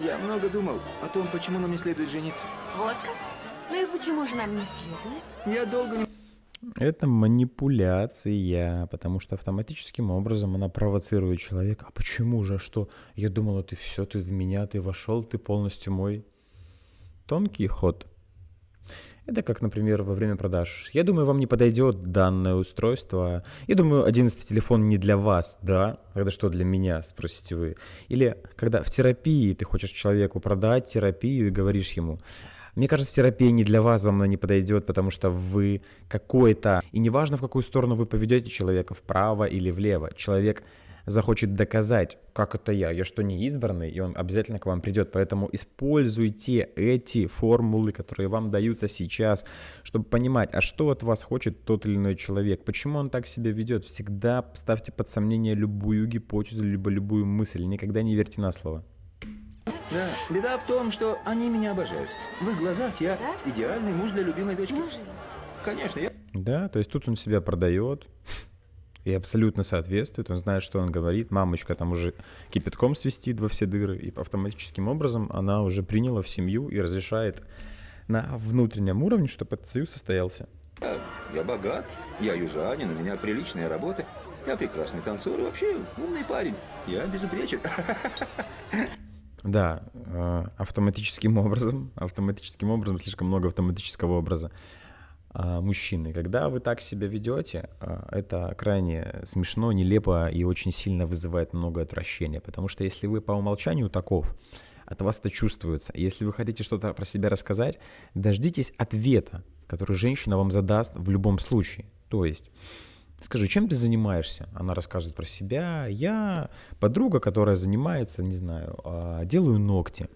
[SPEAKER 3] Я много думал о том, почему нам не следует жениться.
[SPEAKER 2] Вот как? Ну и почему же нам не следует? Я долго не...
[SPEAKER 1] Это манипуляция, потому что автоматическим образом она провоцирует человека. А почему же, а что? Я думал, ты все, ты в меня, ты вошел, ты полностью мой. Тонкий ход. Это как, например, во время продаж. Я думаю, вам не подойдет данное устройство. Я думаю, 11 телефон не для вас, да? Тогда что для меня, спросите вы. Или когда в терапии ты хочешь человеку продать терапию и говоришь ему, мне кажется, терапия не для вас, вам она не подойдет, потому что вы какой-то, и неважно, в какую сторону вы поведете человека, вправо или влево, человек захочет доказать, как это я, я что не избранный, и он обязательно к вам придет. Поэтому используйте эти формулы, которые вам даются сейчас, чтобы понимать, а что от вас хочет тот или иной человек, почему он так себя ведет. Всегда ставьте под сомнение любую гипотезу, либо любую мысль, никогда не верьте на слово.
[SPEAKER 3] Да, беда в том, что они меня обожают. В их глазах я идеальный муж для любимой дочки. Конечно, я...
[SPEAKER 1] Да, то есть тут он себя продает, и абсолютно соответствует, он знает, что он говорит, мамочка там уже кипятком свистит во все дыры, и автоматическим образом она уже приняла в семью и разрешает на внутреннем уровне, чтобы этот союз состоялся. Я,
[SPEAKER 3] я богат, я южанин, у меня приличная работа, я прекрасный танцор и вообще умный парень, я безупречен. [LAUGHS]
[SPEAKER 1] Да, э, автоматическим образом, автоматическим образом, слишком много автоматического образа. А, мужчины. Когда вы так себя ведете, а, это крайне смешно, нелепо и очень сильно вызывает много отвращения, потому что если вы по умолчанию таков, от вас это чувствуется. Если вы хотите что-то про себя рассказать, дождитесь ответа, который женщина вам задаст в любом случае. То есть, скажи, чем ты занимаешься? Она рассказывает про себя. Я подруга, которая занимается, не знаю, а, делаю ногти.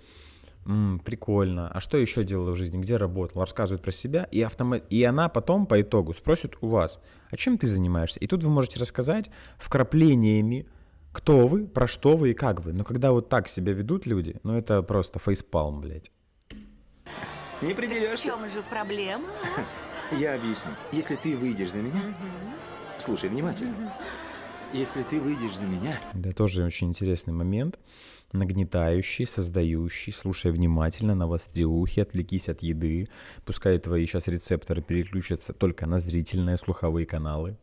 [SPEAKER 1] М, прикольно, а что еще делала в жизни, где работала, рассказывает про себя, и, автомат... и она потом по итогу спросит у вас, а чем ты занимаешься? И тут вы можете рассказать вкраплениями, кто вы, про что вы и как вы. Но когда вот так себя ведут люди, ну это просто фейспалм, блядь.
[SPEAKER 3] Не придерешься. В чем же проблема?
[SPEAKER 1] А? [LAUGHS] Я объясню. Если ты
[SPEAKER 3] выйдешь за меня, слушай внимательно. Если ты выйдешь за меня...
[SPEAKER 1] Да, тоже очень интересный момент нагнетающий, создающий. Слушай внимательно, навостри ухи, отвлекись от еды. Пускай твои сейчас рецепторы переключатся только на зрительные слуховые каналы.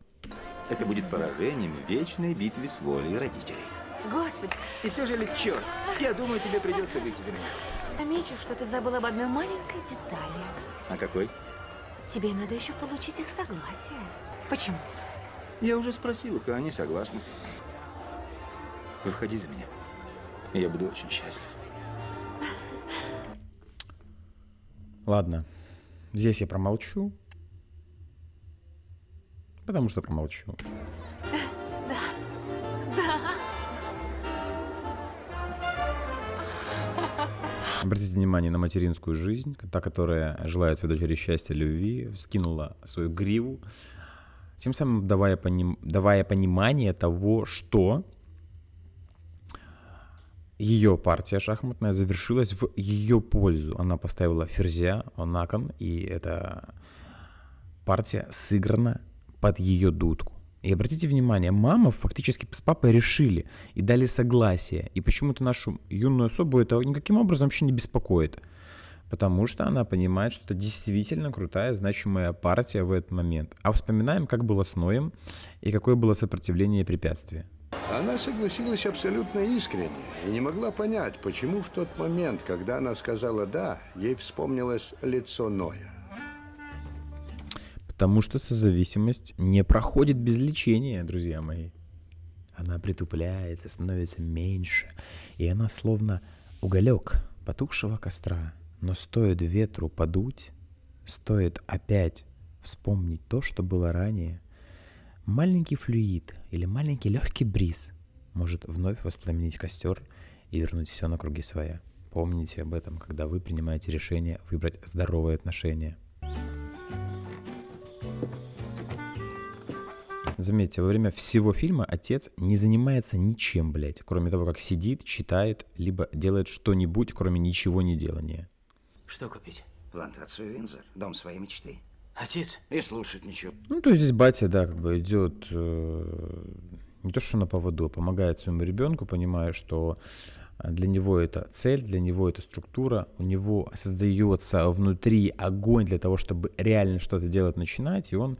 [SPEAKER 1] Это будет поражением в вечной битве с волей родителей.
[SPEAKER 2] Господи! И все же ли черт? Я думаю, тебе придется выйти за меня. Замечу, что ты забыл об одной маленькой детали. А какой? Тебе надо еще получить их согласие.
[SPEAKER 3] Почему? Я уже спросил их, а они согласны. Выходи за меня я буду очень счастлив. [LAUGHS]
[SPEAKER 1] Ладно, здесь я промолчу, потому что промолчу. [LAUGHS] Да, да. [LAUGHS] Обратите внимание на материнскую жизнь, та, которая желает своей дочери счастья, любви, скинула свою гриву, тем самым давая, поним... давая понимание того, что ее партия шахматная завершилась в ее пользу. Она поставила ферзя на кон, и эта партия сыграна под ее дудку. И обратите внимание, мама фактически с папой решили и дали согласие. И почему-то нашу юную особу это никаким образом вообще не беспокоит. Потому что она понимает, что это действительно крутая, значимая партия в этот момент. А вспоминаем, как было с Ноем и какое было сопротивление и препятствие.
[SPEAKER 3] Она согласилась абсолютно искренне и не могла понять, почему в тот момент, когда она сказала «да», ей вспомнилось лицо Ноя.
[SPEAKER 1] Потому что созависимость не проходит без лечения, друзья мои. Она притупляется, становится меньше, и она словно уголек потухшего костра. Но стоит ветру подуть, стоит опять вспомнить то, что было ранее – Маленький флюид или маленький легкий бриз может вновь воспламенить костер и вернуть все на круги своя. Помните об этом, когда вы принимаете решение выбрать здоровые отношения. Заметьте, во время всего фильма отец не занимается ничем, блядь, кроме того, как сидит, читает, либо делает что-нибудь, кроме ничего не делания.
[SPEAKER 2] Что купить? Плантацию Винзор, дом своей мечты. Отец. И слушать ничего.
[SPEAKER 1] Ну, то есть здесь батя, да, как бы идет э, не то, что на поводу, а помогает своему ребенку, понимая, что э, для него это цель, для него это структура, у него создается внутри огонь для того, чтобы реально что-то делать, начинать, и он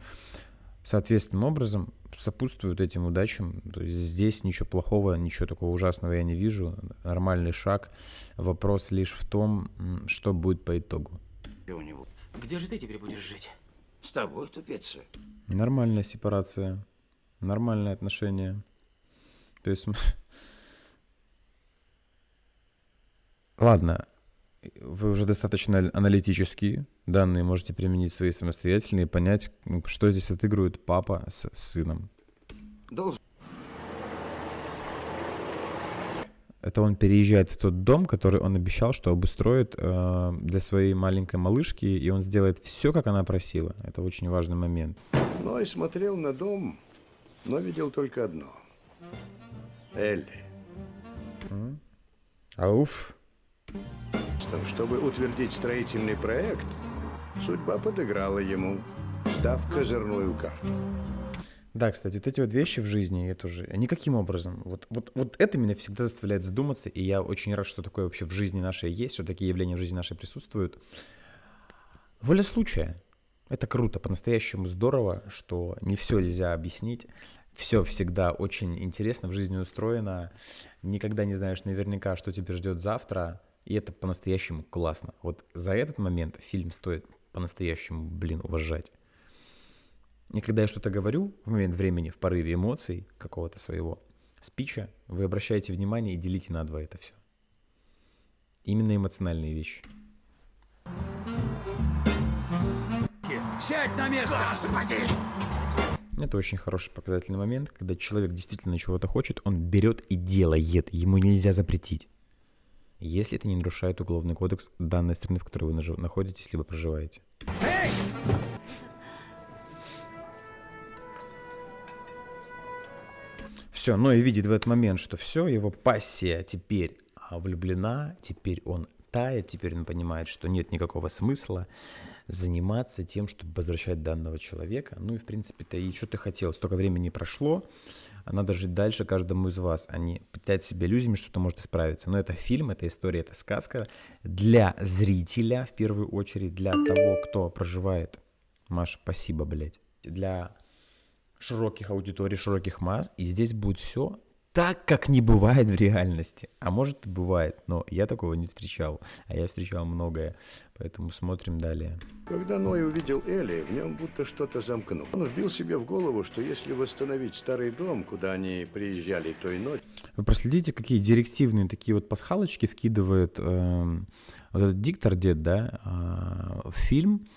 [SPEAKER 1] соответственным образом сопутствует этим удачам. То есть здесь ничего плохого, ничего такого ужасного я не вижу. Нормальный шаг. Вопрос лишь в том, что будет по итогу. Где
[SPEAKER 3] у него?
[SPEAKER 2] же ты теперь будешь жить? С тобой тупица.
[SPEAKER 1] Нормальная сепарация. Нормальные отношения. То есть... [LAUGHS] Ладно, вы уже достаточно аналитические данные можете применить свои самостоятельные и понять, что здесь отыгрывает папа с сыном. Должен. это он переезжает в тот дом, который он обещал, что обустроит э, для своей маленькой малышки, и он сделает все, как она просила. Это очень важный момент.
[SPEAKER 3] Ну, и смотрел на дом, но видел только одно. Элли.
[SPEAKER 1] Mm. Ауф.
[SPEAKER 3] Чтобы утвердить строительный проект, судьба подыграла ему, став козырную
[SPEAKER 1] карту. Да, кстати, вот эти вот вещи в жизни, это уже никаким образом. Вот, вот, вот это меня всегда заставляет задуматься, и я очень рад, что такое вообще в жизни нашей есть, что такие явления в жизни нашей присутствуют. Воля случая. Это круто, по-настоящему здорово, что не все нельзя объяснить. Все всегда очень интересно в жизни устроено. Никогда не знаешь наверняка, что тебя ждет завтра. И это по-настоящему классно. Вот за этот момент фильм стоит по-настоящему, блин, уважать. И когда я что-то говорю в момент времени, в порыве эмоций какого-то своего спича, вы обращаете внимание и делите на два это все. Именно эмоциональные вещи.
[SPEAKER 3] Сядь на место! Господи!
[SPEAKER 1] Это очень хороший показательный момент, когда человек действительно чего-то хочет, он берет и делает, ему нельзя запретить. Если это не нарушает уголовный кодекс данной страны, в которой вы находитесь, либо проживаете. Эй! все, но и видит в этот момент, что все, его пассия теперь а, влюблена, теперь он тает, теперь он понимает, что нет никакого смысла заниматься тем, чтобы возвращать данного человека. Ну и, в принципе-то, и что ты хотел, столько времени прошло, а надо жить дальше каждому из вас, а не пытать себя иллюзиями, что-то может исправиться. Но это фильм, это история, это сказка для зрителя, в первую очередь, для того, кто проживает. Маша, спасибо, блядь. Для широких аудиторий, широких масс, и здесь будет все так, как не бывает в реальности. А может и бывает, но я такого не встречал, а я встречал многое, поэтому смотрим далее.
[SPEAKER 3] Когда Ной увидел Элли, в нем будто что-то замкнуло. Он вбил себе в голову, что если восстановить старый дом, куда они приезжали той ночью...
[SPEAKER 1] Вы проследите, какие директивные такие вот пасхалочки вкидывает э, вот этот диктор дед, да, э, в фильм,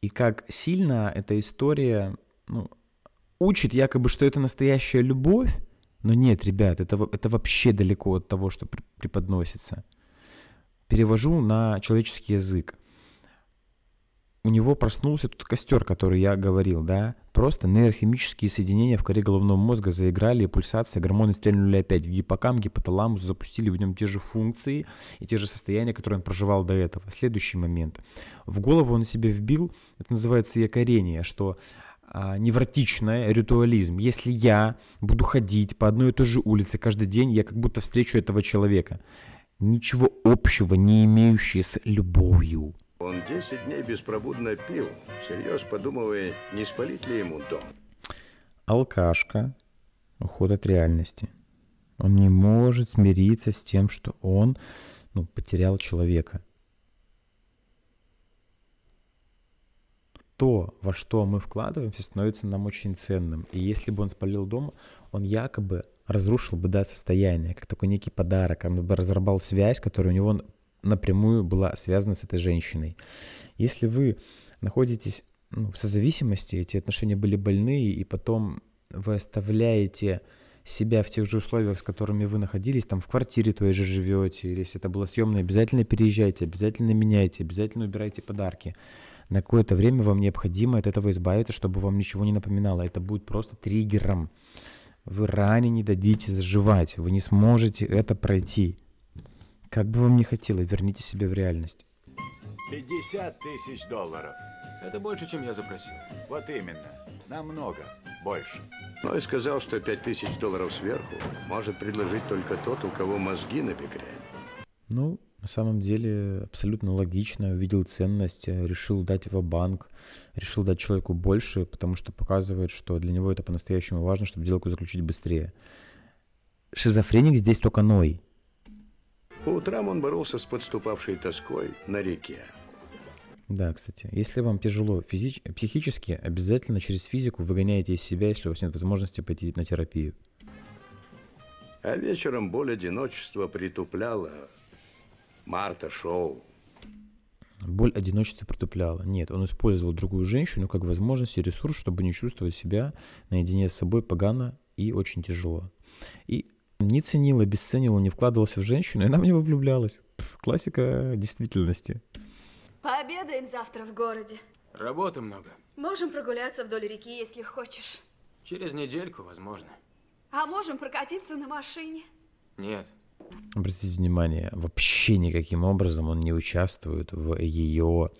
[SPEAKER 1] и как сильно эта история, ну, учит якобы, что это настоящая любовь, но нет, ребят, это, это вообще далеко от того, что преподносится. Перевожу на человеческий язык. У него проснулся тот костер, который я говорил, да? Просто нейрохимические соединения в коре головного мозга заиграли, пульсация, гормоны стрельнули опять в гиппокам, гипоталамус, запустили в нем те же функции и те же состояния, которые он проживал до этого. Следующий момент. В голову он себе вбил, это называется якорение, что а, невротичное ритуализм. Если я буду ходить по одной и той же улице каждый день, я как будто встречу этого человека. Ничего общего не имеющее с любовью.
[SPEAKER 3] Он 10 дней беспробудно пил, всерьез подумывая, не спалить ли ему дом.
[SPEAKER 1] Алкашка. Уход от реальности. Он не может смириться с тем, что он ну, потерял человека – то, во что мы вкладываемся, становится нам очень ценным. И если бы он спалил дом, он якобы разрушил бы, да, состояние, как такой некий подарок. Он бы разорвал связь, которая у него напрямую была связана с этой женщиной. Если вы находитесь ну, в созависимости, эти отношения были больные, и потом вы оставляете себя в тех же условиях, с которыми вы находились, там в квартире той же живете, или если это было съемное, обязательно переезжайте, обязательно меняйте, обязательно убирайте подарки на какое-то время вам необходимо от этого избавиться, чтобы вам ничего не напоминало. Это будет просто триггером. Вы ране не дадите заживать, вы не сможете это пройти. Как бы вам ни хотелось, верните себе в реальность.
[SPEAKER 3] 50 тысяч долларов. Это больше, чем я запросил. Вот именно. Намного больше. Но и сказал, что 5 тысяч долларов сверху может предложить только тот, у кого мозги на
[SPEAKER 1] Ну, на самом деле абсолютно логично, увидел ценность, решил дать его банк, решил дать человеку больше, потому что показывает, что для него это по-настоящему важно, чтобы сделку заключить быстрее. Шизофреник здесь только Ной.
[SPEAKER 3] По утрам он боролся с подступавшей тоской на реке.
[SPEAKER 1] Да, кстати, если вам тяжело физич... психически, обязательно через физику выгоняйте из себя, если у вас нет возможности пойти на терапию.
[SPEAKER 3] А вечером боль одиночества притупляла Марта Шоу.
[SPEAKER 1] Боль одиночества притупляла. Нет, он использовал другую женщину как возможность и ресурс, чтобы не чувствовать себя наедине с собой погано и очень тяжело. И не ценил, обесценил, не вкладывался в женщину, и она в него влюблялась. Пф, классика действительности.
[SPEAKER 2] Пообедаем завтра в городе. Работы много. Можем прогуляться вдоль реки, если хочешь. Через недельку, возможно. А можем прокатиться на машине?
[SPEAKER 1] Нет, обратите внимание, вообще никаким образом он не участвует в ее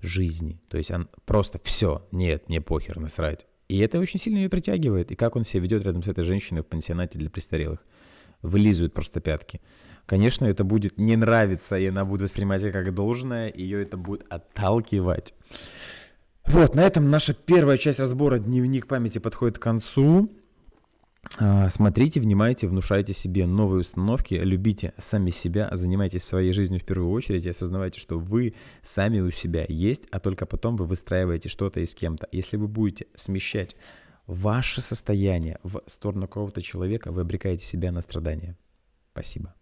[SPEAKER 1] жизни. То есть он просто все, нет, мне похер, насрать. И это очень сильно ее притягивает. И как он себя ведет рядом с этой женщиной в пансионате для престарелых. Вылизывает просто пятки. Конечно, это будет не нравиться, и она будет воспринимать это как должное, ее это будет отталкивать. Вот, на этом наша первая часть разбора «Дневник памяти» подходит к концу. А, смотрите, внимайте, внушайте себе новые установки, любите сами себя, занимайтесь своей жизнью в первую очередь и осознавайте, что вы сами у себя есть, а только потом вы выстраиваете что-то из кем-то. Если вы будете смещать ваше состояние в сторону какого-то человека, вы обрекаете себя на страдания. Спасибо.